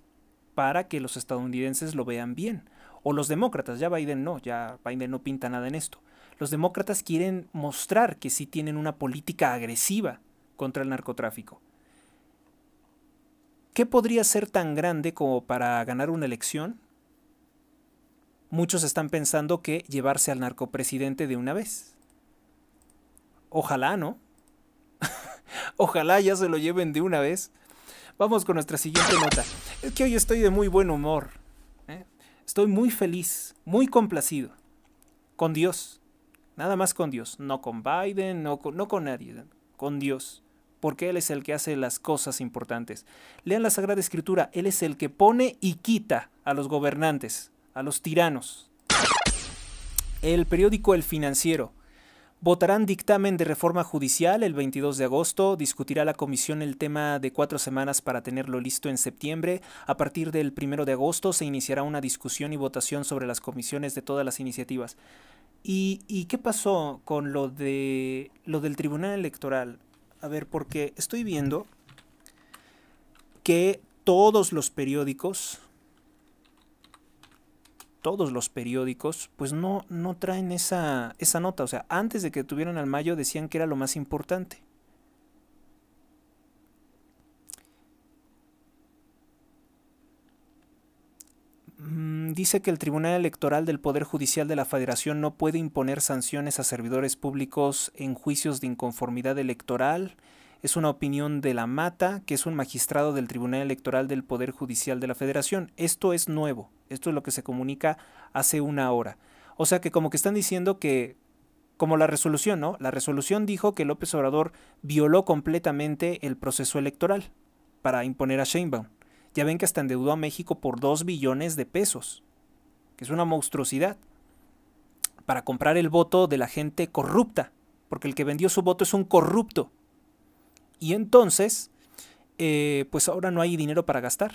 para que los estadounidenses lo vean bien. O los demócratas, ya Biden no, ya Biden no pinta nada en esto. Los demócratas quieren mostrar que sí tienen una política agresiva contra el narcotráfico. ¿Qué podría ser tan grande como para ganar una elección? Muchos están pensando que llevarse al narcopresidente de una vez. Ojalá, ¿no? Ojalá ya se lo lleven de una vez. Vamos con nuestra siguiente nota. Es que hoy estoy de muy buen humor. ¿eh? Estoy muy feliz, muy complacido. Con Dios. Nada más con Dios. No con Biden, no no con nadie. Con Dios. Porque Él es el que hace las cosas importantes. Lean la Sagrada Escritura. Él es el que pone y quita a los gobernantes, a los tiranos. El periódico El Financiero Votarán dictamen de reforma judicial el 22 de agosto, discutirá la comisión el tema de cuatro semanas para tenerlo listo en septiembre, a partir del 1 de agosto se iniciará una discusión y votación sobre las comisiones de todas las iniciativas. ¿Y, y qué pasó con lo, de, lo del Tribunal Electoral? A ver, porque estoy viendo que todos los periódicos, todos los periódicos, pues no, no traen esa, esa nota. O sea, antes de que tuvieran al mayo decían que era lo más importante. Mm, dice que el Tribunal Electoral del Poder Judicial de la Federación no puede imponer sanciones a servidores públicos en juicios de inconformidad electoral. Es una opinión de la Mata, que es un magistrado del Tribunal Electoral del Poder Judicial de la Federación. Esto es nuevo, esto es lo que se comunica hace una hora. O sea que como que están diciendo que, como la resolución, ¿no? La resolución dijo que López Obrador violó completamente el proceso electoral para imponer a Sheinbaum. Ya ven que hasta endeudó a México por 2 billones de pesos, que es una monstruosidad, para comprar el voto de la gente corrupta, porque el que vendió su voto es un corrupto. Y entonces, eh, pues ahora no hay dinero para gastar.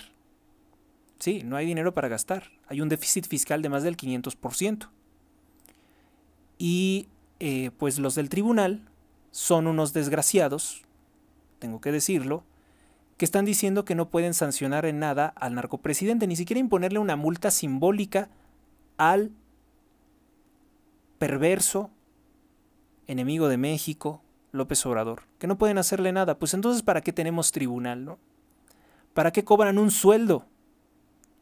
Sí, no hay dinero para gastar. Hay un déficit fiscal de más del 500%. Y eh, pues los del tribunal son unos desgraciados, tengo que decirlo, que están diciendo que no pueden sancionar en nada al narcopresidente, ni siquiera imponerle una multa simbólica al perverso enemigo de México, López Obrador, que no pueden hacerle nada. Pues entonces, ¿para qué tenemos tribunal, no? ¿Para qué cobran un sueldo?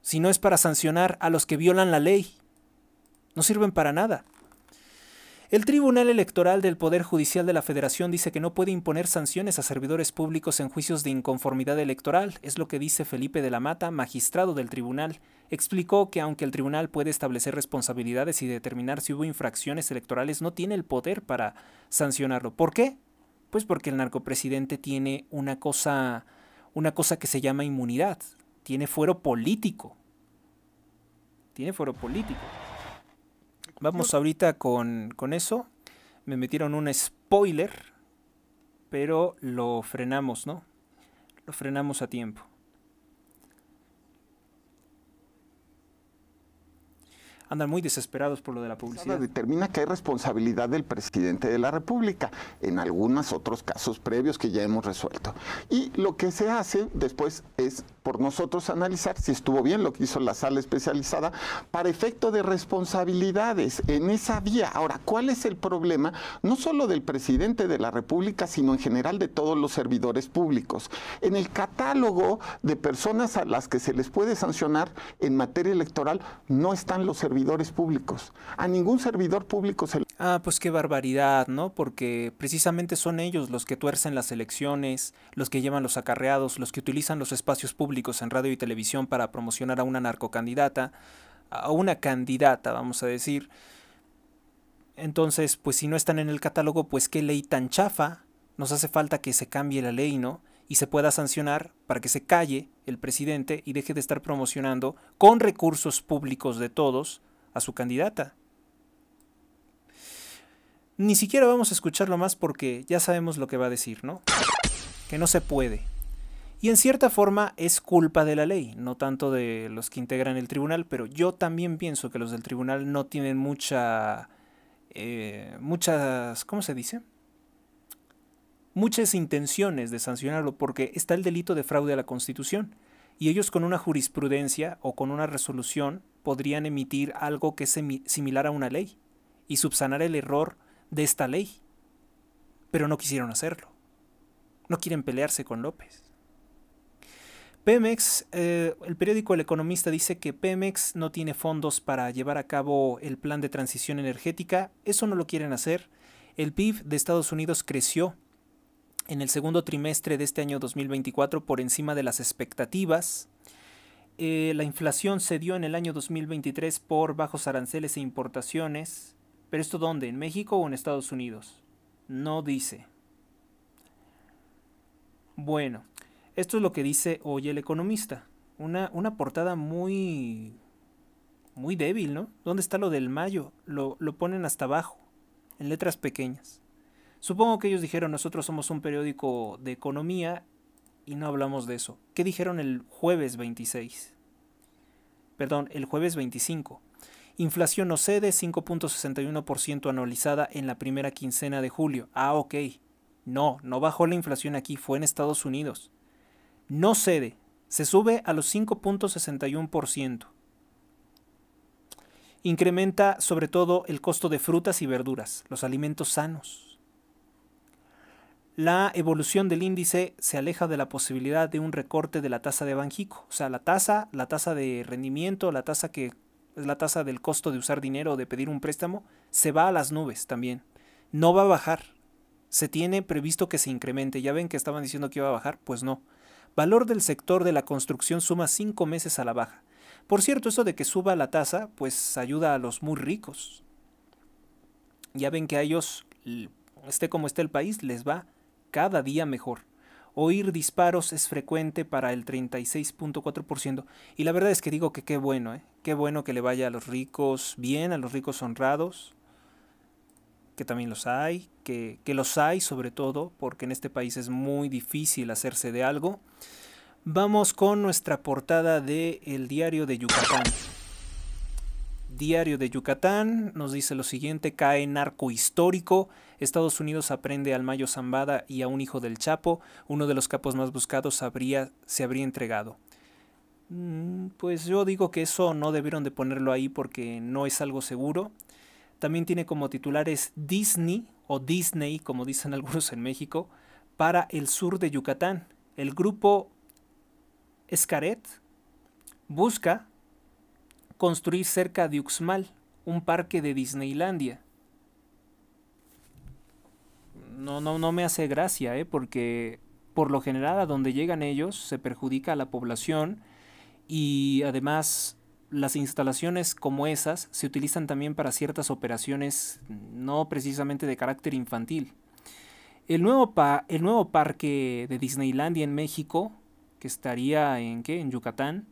Si no es para sancionar a los que violan la ley. No sirven para nada. El Tribunal Electoral del Poder Judicial de la Federación dice que no puede imponer sanciones a servidores públicos en juicios de inconformidad electoral, es lo que dice Felipe de la Mata, magistrado del tribunal. Explicó que aunque el tribunal puede establecer responsabilidades y determinar si hubo infracciones electorales, no tiene el poder para sancionarlo. ¿Por qué? Pues porque el narcopresidente tiene una cosa, una cosa que se llama inmunidad, tiene fuero político. Tiene fuero político. Vamos ahorita con, con eso. Me metieron un spoiler, pero lo frenamos, ¿no? Lo frenamos a tiempo. andan muy desesperados por lo de la publicidad. Determina que hay responsabilidad del presidente de la República en algunos otros casos previos que ya hemos resuelto. Y lo que se hace después es por nosotros analizar si estuvo bien lo que hizo la sala especializada para efecto de responsabilidades en esa vía. Ahora, ¿cuál es el problema? No solo del presidente de la República, sino en general de todos los servidores públicos. En el catálogo de personas a las que se les puede sancionar en materia electoral no están los servidores a ningún servidor público se Ah, pues qué barbaridad, ¿no? Porque precisamente son ellos los que tuercen las elecciones, los que llevan los acarreados, los que utilizan los espacios públicos en radio y televisión para promocionar a una narcocandidata, a una candidata, vamos a decir. Entonces, pues si no están en el catálogo, pues qué ley tan chafa. Nos hace falta que se cambie la ley, ¿no? y se pueda sancionar para que se calle el presidente y deje de estar promocionando con recursos públicos de todos a su candidata. Ni siquiera vamos a escucharlo más porque ya sabemos lo que va a decir, ¿no? Que no se puede. Y en cierta forma es culpa de la ley, no tanto de los que integran el tribunal, pero yo también pienso que los del tribunal no tienen mucha... Eh, muchas... ¿Cómo se dice? Muchas intenciones de sancionarlo porque está el delito de fraude a la Constitución y ellos con una jurisprudencia o con una resolución podrían emitir algo que es similar a una ley y subsanar el error de esta ley. Pero no quisieron hacerlo. No quieren pelearse con López. Pemex, eh, el periódico El Economista dice que Pemex no tiene fondos para llevar a cabo el plan de transición energética, eso no lo quieren hacer. El PIB de Estados Unidos creció en el segundo trimestre de este año 2024 por encima de las expectativas. Eh, la inflación se dio en el año 2023 por bajos aranceles e importaciones, pero esto dónde, en México o en Estados Unidos? No dice. Bueno, esto es lo que dice hoy el economista. Una, una portada muy muy débil, ¿no? ¿Dónde está lo del mayo? Lo, lo, ponen hasta abajo, en letras pequeñas. Supongo que ellos dijeron, nosotros somos un periódico de economía y no hablamos de eso. ¿Qué dijeron el jueves 26? Perdón, el jueves 25. Inflación no cede, 5.61% anualizada en la primera quincena de julio. Ah, ok. No, no bajó la inflación aquí, fue en Estados Unidos. No cede, se sube a los 5.61%. Incrementa sobre todo el costo de frutas y verduras, los alimentos sanos la evolución del índice se aleja de la posibilidad de un recorte de la tasa de Banjico. O sea, la tasa, la tasa de rendimiento, la tasa que es la tasa del costo de usar dinero o de pedir un préstamo, se va a las nubes también. No va a bajar. Se tiene previsto que se incremente. Ya ven que estaban diciendo que iba a bajar, pues no. Valor del sector de la construcción suma cinco meses a la baja. Por cierto, eso de que suba la tasa, pues ayuda a los muy ricos. Ya ven que a ellos, esté como esté el país, les va cada día mejor. Oír disparos es frecuente para el 36.4% y la verdad es que digo que qué bueno, ¿eh? qué bueno que le vaya a los ricos bien, a los ricos honrados, que también los hay, que, que, los hay sobre todo, porque en este país es muy difícil hacerse de algo. Vamos con nuestra portada de El Diario de Yucatán. Diario de Yucatán nos dice lo siguiente, cae narco histórico, Estados Unidos aprende al Mayo Zambada y a un hijo del Chapo, uno de los capos más buscados, habría, se habría entregado. Mm, pues yo digo que eso no debieron de ponerlo ahí porque no es algo seguro. También tiene como titulares Disney o Disney, como dicen algunos en México, para el sur de Yucatán. El grupo Escaret busca construir cerca de Uxmal un parque de Disneylandia no, no, no me hace gracia, ¿eh? porque por lo general a donde llegan ellos se perjudica a la población y además las instalaciones como esas se utilizan también para ciertas operaciones no precisamente de carácter infantil. El nuevo, el nuevo parque de Disneylandia en México, que estaría en, ¿qué? en Yucatán,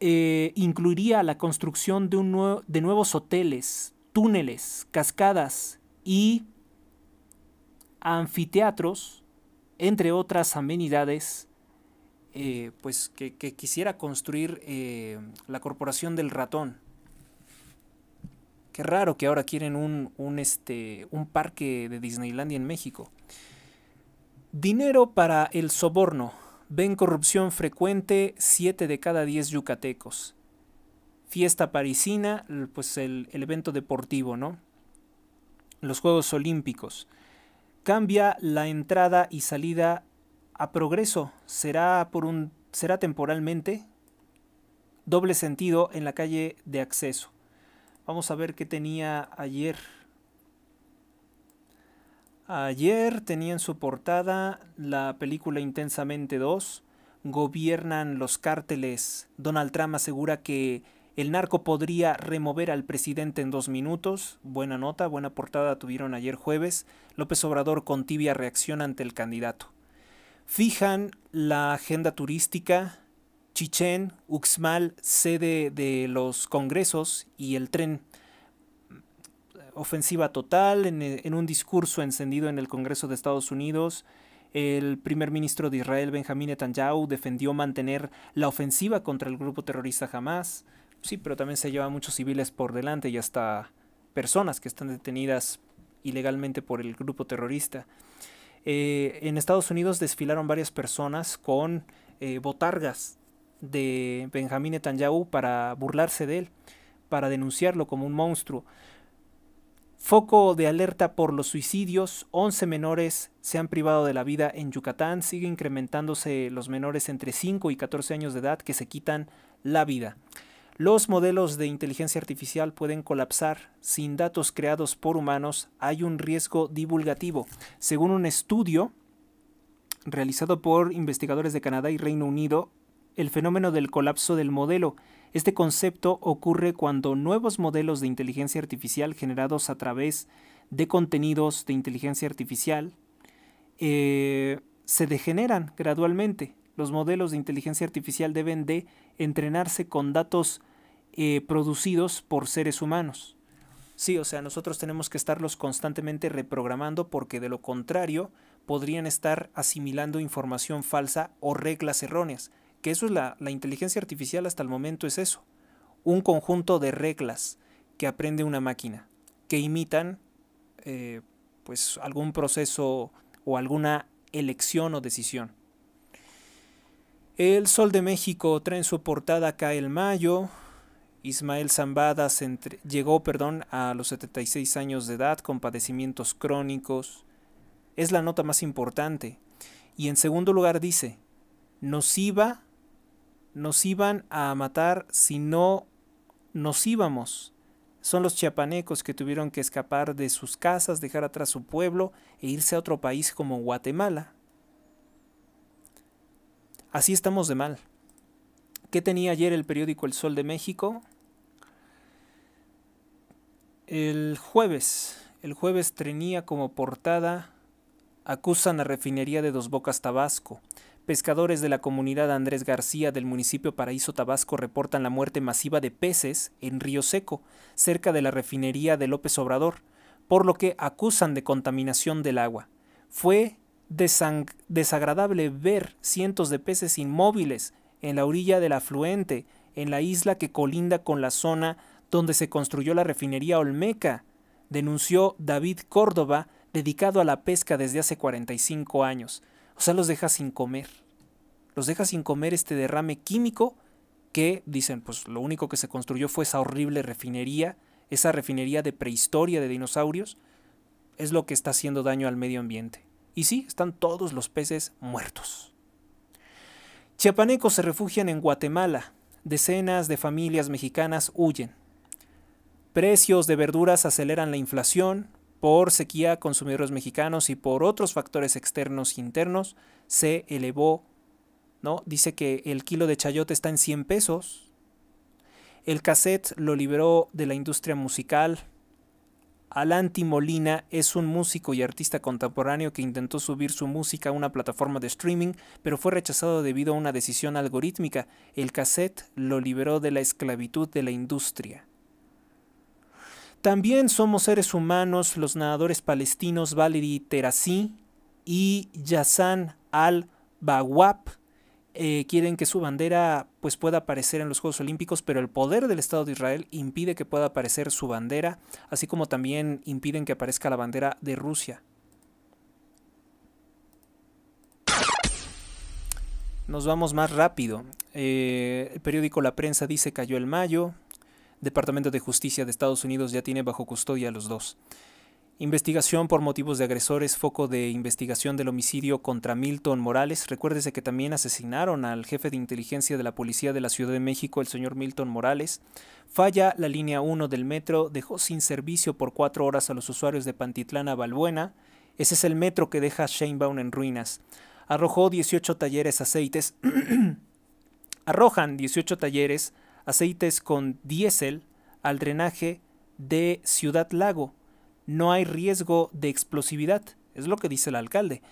eh, incluiría la construcción de, un nuevo de nuevos hoteles, túneles, cascadas y anfiteatros, entre otras amenidades, eh, pues que, quisiera construir eh, la corporación del ratón. Qué raro que ahora quieren un, este, un parque de Disneylandia en México. Dinero para el soborno. Ven corrupción frecuente 7 de cada 10 yucatecos. Fiesta parisina, pues el, el evento deportivo, ¿no? Los Juegos Olímpicos cambia la entrada y salida a progreso. Será, por un, será temporalmente doble sentido en la calle de acceso. Vamos a ver qué tenía ayer. Ayer tenía en su portada la película Intensamente 2. Gobiernan los cárteles. Donald Trump asegura que el narco podría remover al presidente en dos minutos. Buena nota, buena portada tuvieron ayer jueves. López Obrador con tibia reacción ante el candidato. Fijan la agenda turística. Chichen, Uxmal, sede de los congresos y el tren. Ofensiva total en, en un discurso encendido en el Congreso de Estados Unidos. El primer ministro de Israel, Benjamín Netanyahu, defendió mantener la ofensiva contra el grupo terrorista Hamas. Sí, pero también se lleva muchos civiles por delante y hasta personas que están detenidas ilegalmente por el grupo terrorista. Eh, en Estados Unidos desfilaron varias personas con eh, botargas de Benjamín Netanyahu para burlarse de él, para denunciarlo como un monstruo. Foco de alerta por los suicidios, 11 menores se han privado de la vida en Yucatán, sigue incrementándose los menores entre 5 y 14 años de edad que se quitan la vida. Los modelos de inteligencia artificial pueden colapsar. Sin datos creados por humanos hay un riesgo divulgativo. Según un estudio realizado por investigadores de Canadá y Reino Unido, el fenómeno del colapso del modelo. Este concepto ocurre cuando nuevos modelos de inteligencia artificial generados a través de contenidos de inteligencia artificial eh, se degeneran gradualmente. Los modelos de inteligencia artificial deben de entrenarse con datos eh, producidos por seres humanos. Sí, o sea, nosotros tenemos que estarlos constantemente reprogramando porque de lo contrario podrían estar asimilando información falsa o reglas erróneas, que eso es la, inteligencia artificial hasta el momento es eso, un conjunto de reglas que aprende una máquina, que imitan eh, pues algún proceso o alguna elección o decisión. El Sol de México trae en su portada acá el mayo, Ismael Zambada llegó perdón, a los 76 años de edad con padecimientos crónicos. Es la nota más importante. Y en segundo lugar dice, nos, iba, nos iban a matar si no nos íbamos. Son los chiapanecos que tuvieron que escapar de sus casas, dejar atrás su pueblo e irse a otro país como Guatemala. Así estamos de mal. ¿Qué tenía ayer el periódico El Sol de México? El jueves, el jueves tenía como portada acusan a refinería de Dos Bocas Tabasco. Pescadores de la comunidad Andrés García del municipio Paraíso Tabasco reportan la muerte masiva de peces en Río Seco, cerca de la refinería de López Obrador, por lo que acusan de contaminación del agua. Fue desagradable ver cientos de peces inmóviles en la orilla del afluente, en la isla que colinda con la zona donde se construyó la refinería Olmeca, denunció David Córdoba, dedicado a la pesca desde hace 45 años. O sea, los deja sin comer. Los deja sin comer este derrame químico que, dicen, pues lo único que se construyó fue esa horrible refinería, esa refinería de prehistoria de dinosaurios, es lo que está haciendo daño al medio ambiente. Y sí, están todos los peces muertos. Chiapanecos se refugian en Guatemala. Decenas de familias mexicanas huyen. Precios de verduras aceleran la inflación. Por sequía, consumidores mexicanos y por otros factores externos e internos se elevó. ¿no? Dice que el kilo de chayote está en 100 pesos. El cassette lo liberó de la industria musical. Alanti Molina es un músico y artista contemporáneo que intentó subir su música a una plataforma de streaming, pero fue rechazado debido a una decisión algorítmica. El cassette lo liberó de la esclavitud de la industria. También somos seres humanos los nadadores palestinos Valery Terasi y Yassan al-Bawab eh, quieren que su bandera pues pueda aparecer en los Juegos Olímpicos, pero el poder del Estado de Israel impide que pueda aparecer su bandera, así como también impiden que aparezca la bandera de Rusia. Nos vamos más rápido. Eh, el periódico La Prensa dice cayó el mayo. Departamento de Justicia de Estados Unidos ya tiene bajo custodia a los dos. Investigación por motivos de agresores, foco de investigación del homicidio contra Milton Morales. Recuérdese que también asesinaron al jefe de inteligencia de la policía de la Ciudad de México, el señor Milton Morales. Falla la línea 1 del metro, dejó sin servicio por cuatro horas a los usuarios de Pantitlán a Balbuena. Ese es el metro que deja Sheinbaum en ruinas. Arrojó 18 talleres aceites. Arrojan 18 talleres aceites con diésel al drenaje de Ciudad Lago no hay riesgo de explosividad, es lo que dice el alcalde.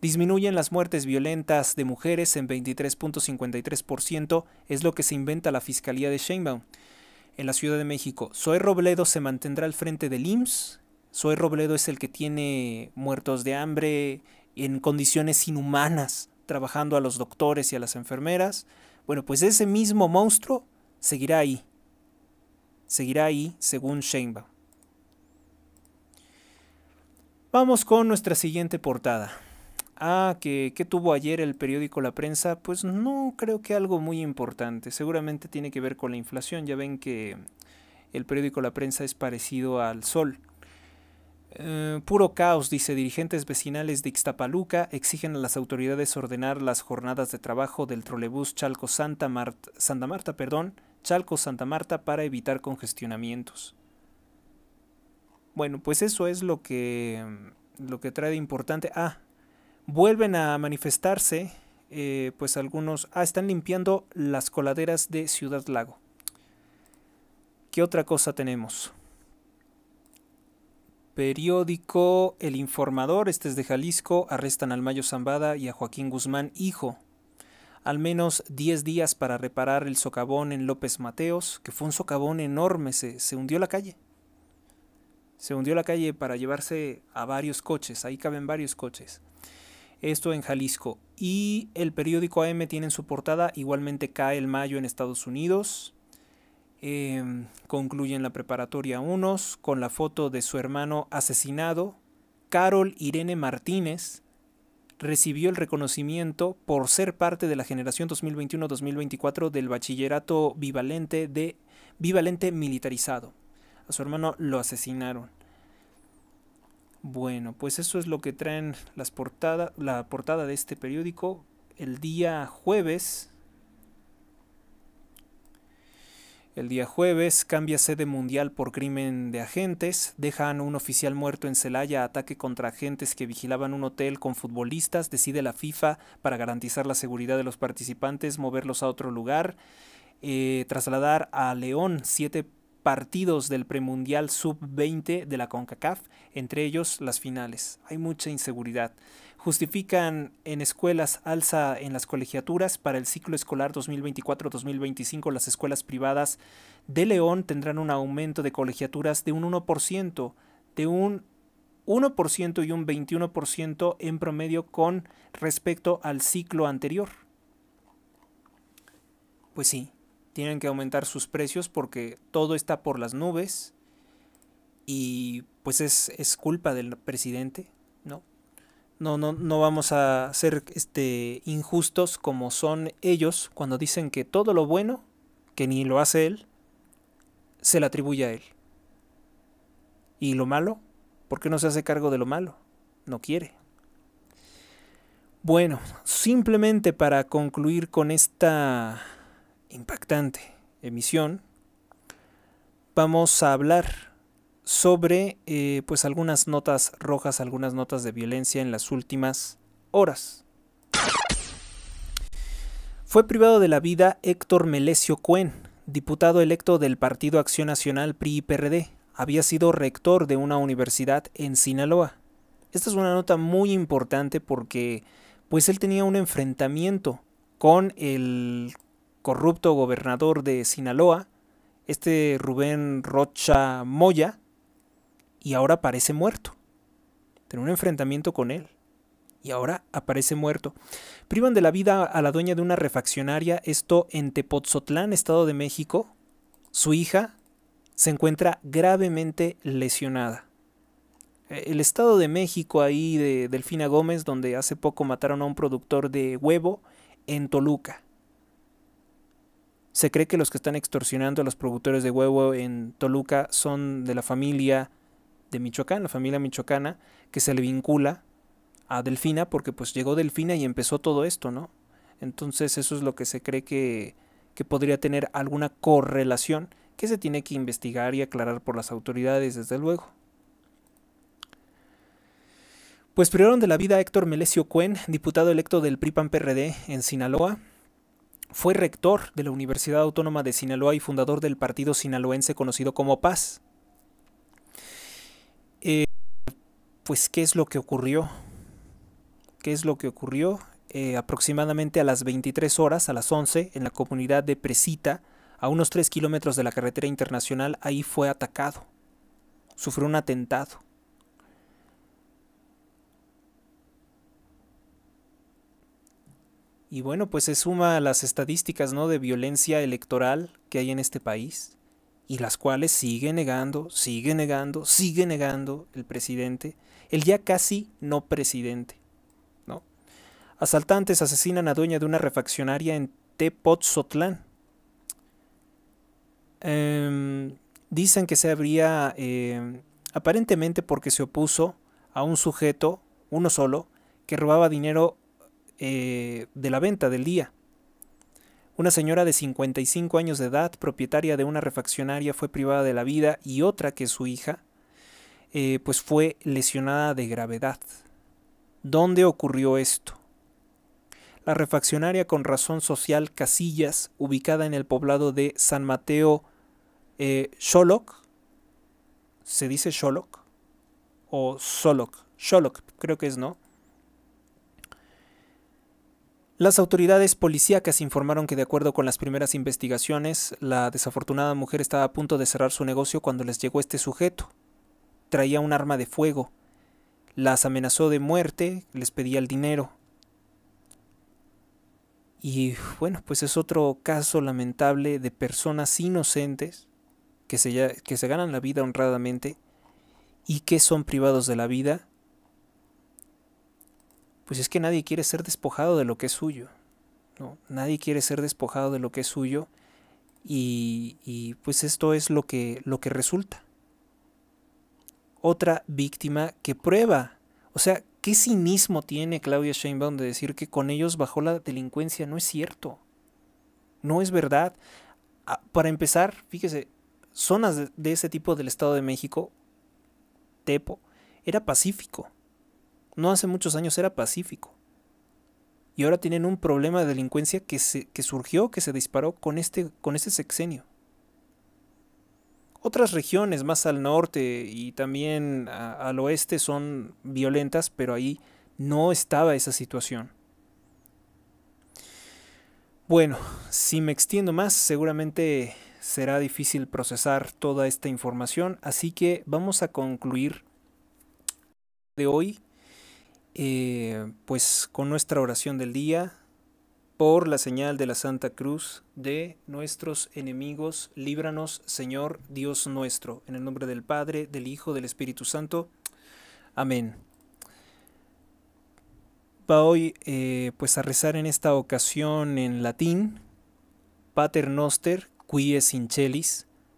Disminuyen las muertes violentas de mujeres en 23.53%, es lo que se inventa la Fiscalía de Sheinbaum. En la Ciudad de México, Soy Robledo se mantendrá al frente del IMSS. Soy Robledo es el que tiene muertos de hambre en condiciones inhumanas, trabajando a los doctores y a las enfermeras. Bueno, pues ese mismo monstruo seguirá ahí. Seguirá ahí, según Sheinbaum. Vamos con nuestra siguiente portada. Ah, que, tuvo ayer el periódico La Prensa, pues no creo que algo muy importante. Seguramente tiene que ver con la inflación. Ya ven que el periódico La Prensa es parecido al Sol. Eh, puro caos, dice, dirigentes vecinales de Ixtapaluca exigen a las autoridades ordenar las jornadas de trabajo del trolebús Chalco Santa Santa Marta, perdón, Chalco Santa Marta para evitar congestionamientos. Bueno, pues eso es lo que, mm, lo que trae de importante. Ah, vuelven a manifestarse, eh, pues algunos... Ah, están limpiando las coladeras de Ciudad Lago. ¿Qué otra cosa tenemos? Periódico El Informador, este es de Jalisco, arrestan al Mayo Zambada y a Joaquín Guzmán, hijo. Al menos 10 días para reparar el socavón en López Mateos, que fue un socavón enorme, se, se hundió la calle. Se hundió la calle para llevarse a varios coches, ahí caben varios coches. Esto en Jalisco. Y el periódico AM tiene en su portada, igualmente cae el mayo en Estados Unidos. Em, concluyen la preparatoria unos con la foto de su hermano asesinado. Carol Irene Martínez recibió el reconocimiento por ser parte de la generación 2021-2024 del bachillerato bivalente, de, bivalente militarizado a su hermano lo asesinaron. Bueno, pues eso es lo que traen las la portada de este periódico el día jueves. El día jueves cambia sede mundial por crimen de agentes, dejan un oficial muerto en Celaya, ataque contra agentes que vigilaban un hotel con futbolistas, decide la FIFA para garantizar la seguridad de los participantes, moverlos a otro lugar, eh, trasladar a León siete partidos del premundial sub-20 de la CONCACAF, entre ellos las finales. Hay mucha inseguridad. Justifican en escuelas alza en las colegiaturas para el ciclo escolar 2024-2025 las escuelas privadas de León tendrán un aumento de colegiaturas de un 1%, de un 1% y un 21% en promedio con respecto al ciclo anterior. Pues sí, tienen que aumentar sus precios porque todo está por las nubes y pues es, culpa del presidente, ¿no? No, no, no vamos a ser este, injustos como son ellos cuando dicen que todo lo bueno, que ni lo hace él, se le atribuye a él. ¿Y lo malo? ¿Por qué no se hace cargo de lo malo? No quiere. Bueno, simplemente para concluir con esta impactante emisión vamos a hablar sobre eh, pues algunas notas rojas, algunas notas de violencia en las últimas horas. Fue privado de la vida Héctor Melesio Cuen, diputado electo del Partido Acción Nacional PRI y PRD. Había sido rector de una universidad en Sinaloa. Esta es una nota muy importante porque pues él tenía un enfrentamiento con el corrupto gobernador de Sinaloa, este Rubén Rocha Moya, y ahora aparece muerto. Tiene un enfrentamiento con él. Y ahora aparece muerto. Privan de la vida a la dueña de una refaccionaria, esto en Tepotzotlán, Estado de México. Su hija se encuentra gravemente lesionada. El Estado de México, ahí de Delfina Gómez, donde hace poco mataron a un productor de huevo, en Toluca. Se cree que los que están extorsionando a los productores de huevo en Toluca son de la familia de Michoacán, la familia michoacana, que se le vincula a Delfina porque pues llegó Delfina y empezó todo esto, ¿no? Entonces eso es lo que se cree que, podría tener alguna correlación que se tiene que investigar y aclarar por las autoridades, desde luego. Pues privaron de la vida Héctor Melesio Cuen, diputado electo del PRI-PAN-PRD en Sinaloa, fue rector de la Universidad Autónoma de Sinaloa y fundador del partido sinaloense conocido como Paz. Eh, pues, ¿qué es lo que ocurrió? ¿Qué es lo que ocurrió? Eh, aproximadamente a las 23 horas, a las 11, en la comunidad de Presita, a unos 3 kilómetros de la carretera internacional, ahí fue atacado. Sufrió un atentado. Y bueno, pues se suma a las estadísticas ¿no? de violencia electoral que hay en este país y las cuales sigue negando, sigue negando, sigue negando el presidente, el ya casi no presidente. ¿no? Asaltantes asesinan a dueña de una refaccionaria en Tepotzotlán. Em, dicen que se habría, em, aparentemente porque se opuso a un sujeto, uno solo, que robaba dinero eh, de la venta del día. Una señora de 55 años de edad, propietaria de una refaccionaria, fue privada de la vida y otra que su hija, eh, pues fue lesionada de gravedad. ¿Dónde ocurrió esto? La refaccionaria con razón social Casillas, ubicada en el poblado de San Mateo eh, ¿se dice Xoloc? ¿O Soloc? creo que es, ¿no? Las autoridades policíacas informaron que de acuerdo con las primeras investigaciones, la desafortunada mujer estaba a punto de cerrar su negocio cuando les llegó este sujeto. Traía un arma de fuego. Las amenazó de muerte, les pedía el dinero. Y bueno, pues es otro caso lamentable de personas inocentes que se, que se ganan la vida honradamente y que son privados de la vida pues es que nadie quiere ser despojado de lo que es suyo. ¿no? Nadie quiere ser despojado de lo que es suyo y, pues esto es lo que, lo que resulta. Otra víctima que prueba. O sea, ¿qué cinismo tiene Claudia Sheinbaum de decir que con ellos bajó la delincuencia? No es cierto. No es verdad. Ah, para empezar, fíjese, zonas de ese tipo del Estado de México, Tepo, era pacífico no hace muchos años era pacífico. Y ahora tienen un problema de delincuencia que, que surgió, que se disparó con este, con este sexenio. Otras regiones más al norte y también al oeste son violentas, pero ahí no estaba esa situación. Bueno, si me extiendo más, seguramente será difícil procesar toda esta información, así que vamos a concluir de hoy eh, pues con nuestra oración del día, por la señal de la Santa Cruz de nuestros enemigos, líbranos, Señor Dios nuestro, en el nombre del Padre, del Hijo, del Espíritu Santo. Amén. Va hoy eh, pues a rezar en esta ocasión en latín, Pater Noster, qui es in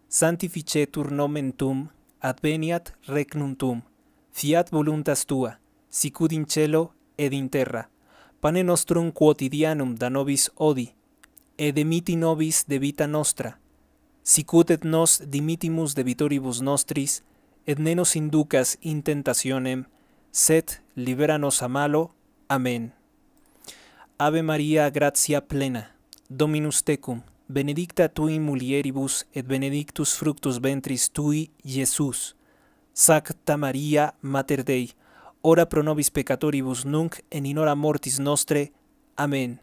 santificetur nomen tum, adveniat regnum fiat voluntas tua, cielo ed terra, pane nostrum quotidianum da nobis odi, ed emiti nobis de vita nostra, sicut et nos dimitimus debitoribus nostris, et nenos inducas in tentationem, sed liberanos a malo. Amén. Ave Maria, gracia plena, Dominus tecum, benedicta tui mulieribus et benedictus fructus ventris tui, Jesús. Sacta Maria, Mater Dei, ora pro nobis peccatoribus nunc et in hora mortis nostre. Amen.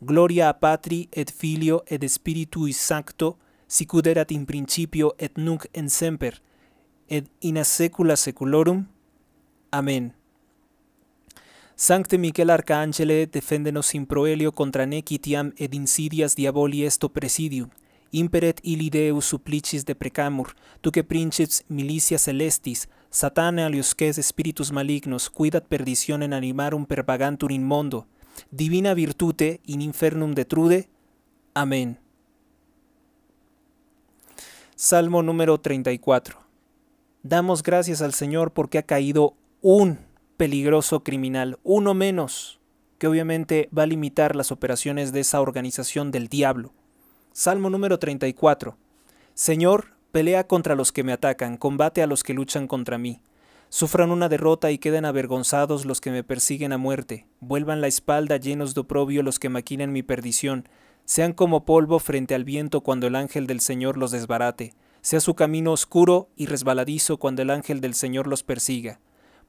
Gloria a Patri et Filio et Spiritui Sancto, sicut erat in principio et nunc et semper, et in a saecula saeculorum. Amen. Sancte Michael archangele defende nos in proelio contra nequitiam et insidias diaboli esto presidium. Imperet ili Deus supplicis de precamur, tu que princeps militia celestis, Satana a espíritus malignos, cuidad perdición en animarum un pervagantur inmundo divina virtute in infernum detrude. Amén. Salmo número 34. Damos gracias al Señor porque ha caído un peligroso criminal, uno menos, que obviamente va a limitar las operaciones de esa organización del diablo. Salmo número 34. Señor, Pelea contra los que me atacan, combate a los que luchan contra mí. Sufran una derrota y queden avergonzados los que me persiguen a muerte. Vuelvan la espalda llenos de oprobio los que maquinan mi perdición. Sean como polvo frente al viento cuando el ángel del Señor los desbarate. Sea su camino oscuro y resbaladizo cuando el ángel del Señor los persiga.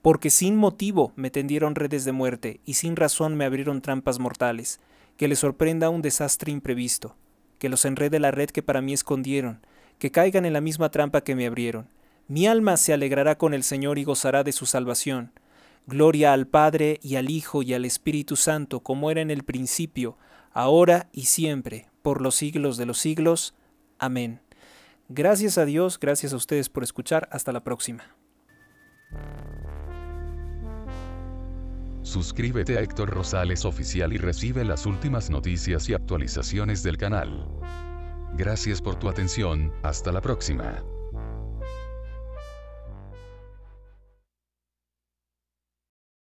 Porque sin motivo me tendieron redes de muerte y sin razón me abrieron trampas mortales. Que les sorprenda un desastre imprevisto. Que los enrede la red que para mí escondieron que caigan en la misma trampa que me abrieron. Mi alma se alegrará con el Señor y gozará de su salvación. Gloria al Padre y al Hijo y al Espíritu Santo, como era en el principio, ahora y siempre, por los siglos de los siglos. Amén. Gracias a Dios, gracias a ustedes por escuchar. Hasta la próxima. Suscríbete a Héctor Rosales Oficial y recibe las últimas noticias y actualizaciones del canal. Gracias por tu atención, hasta la próxima.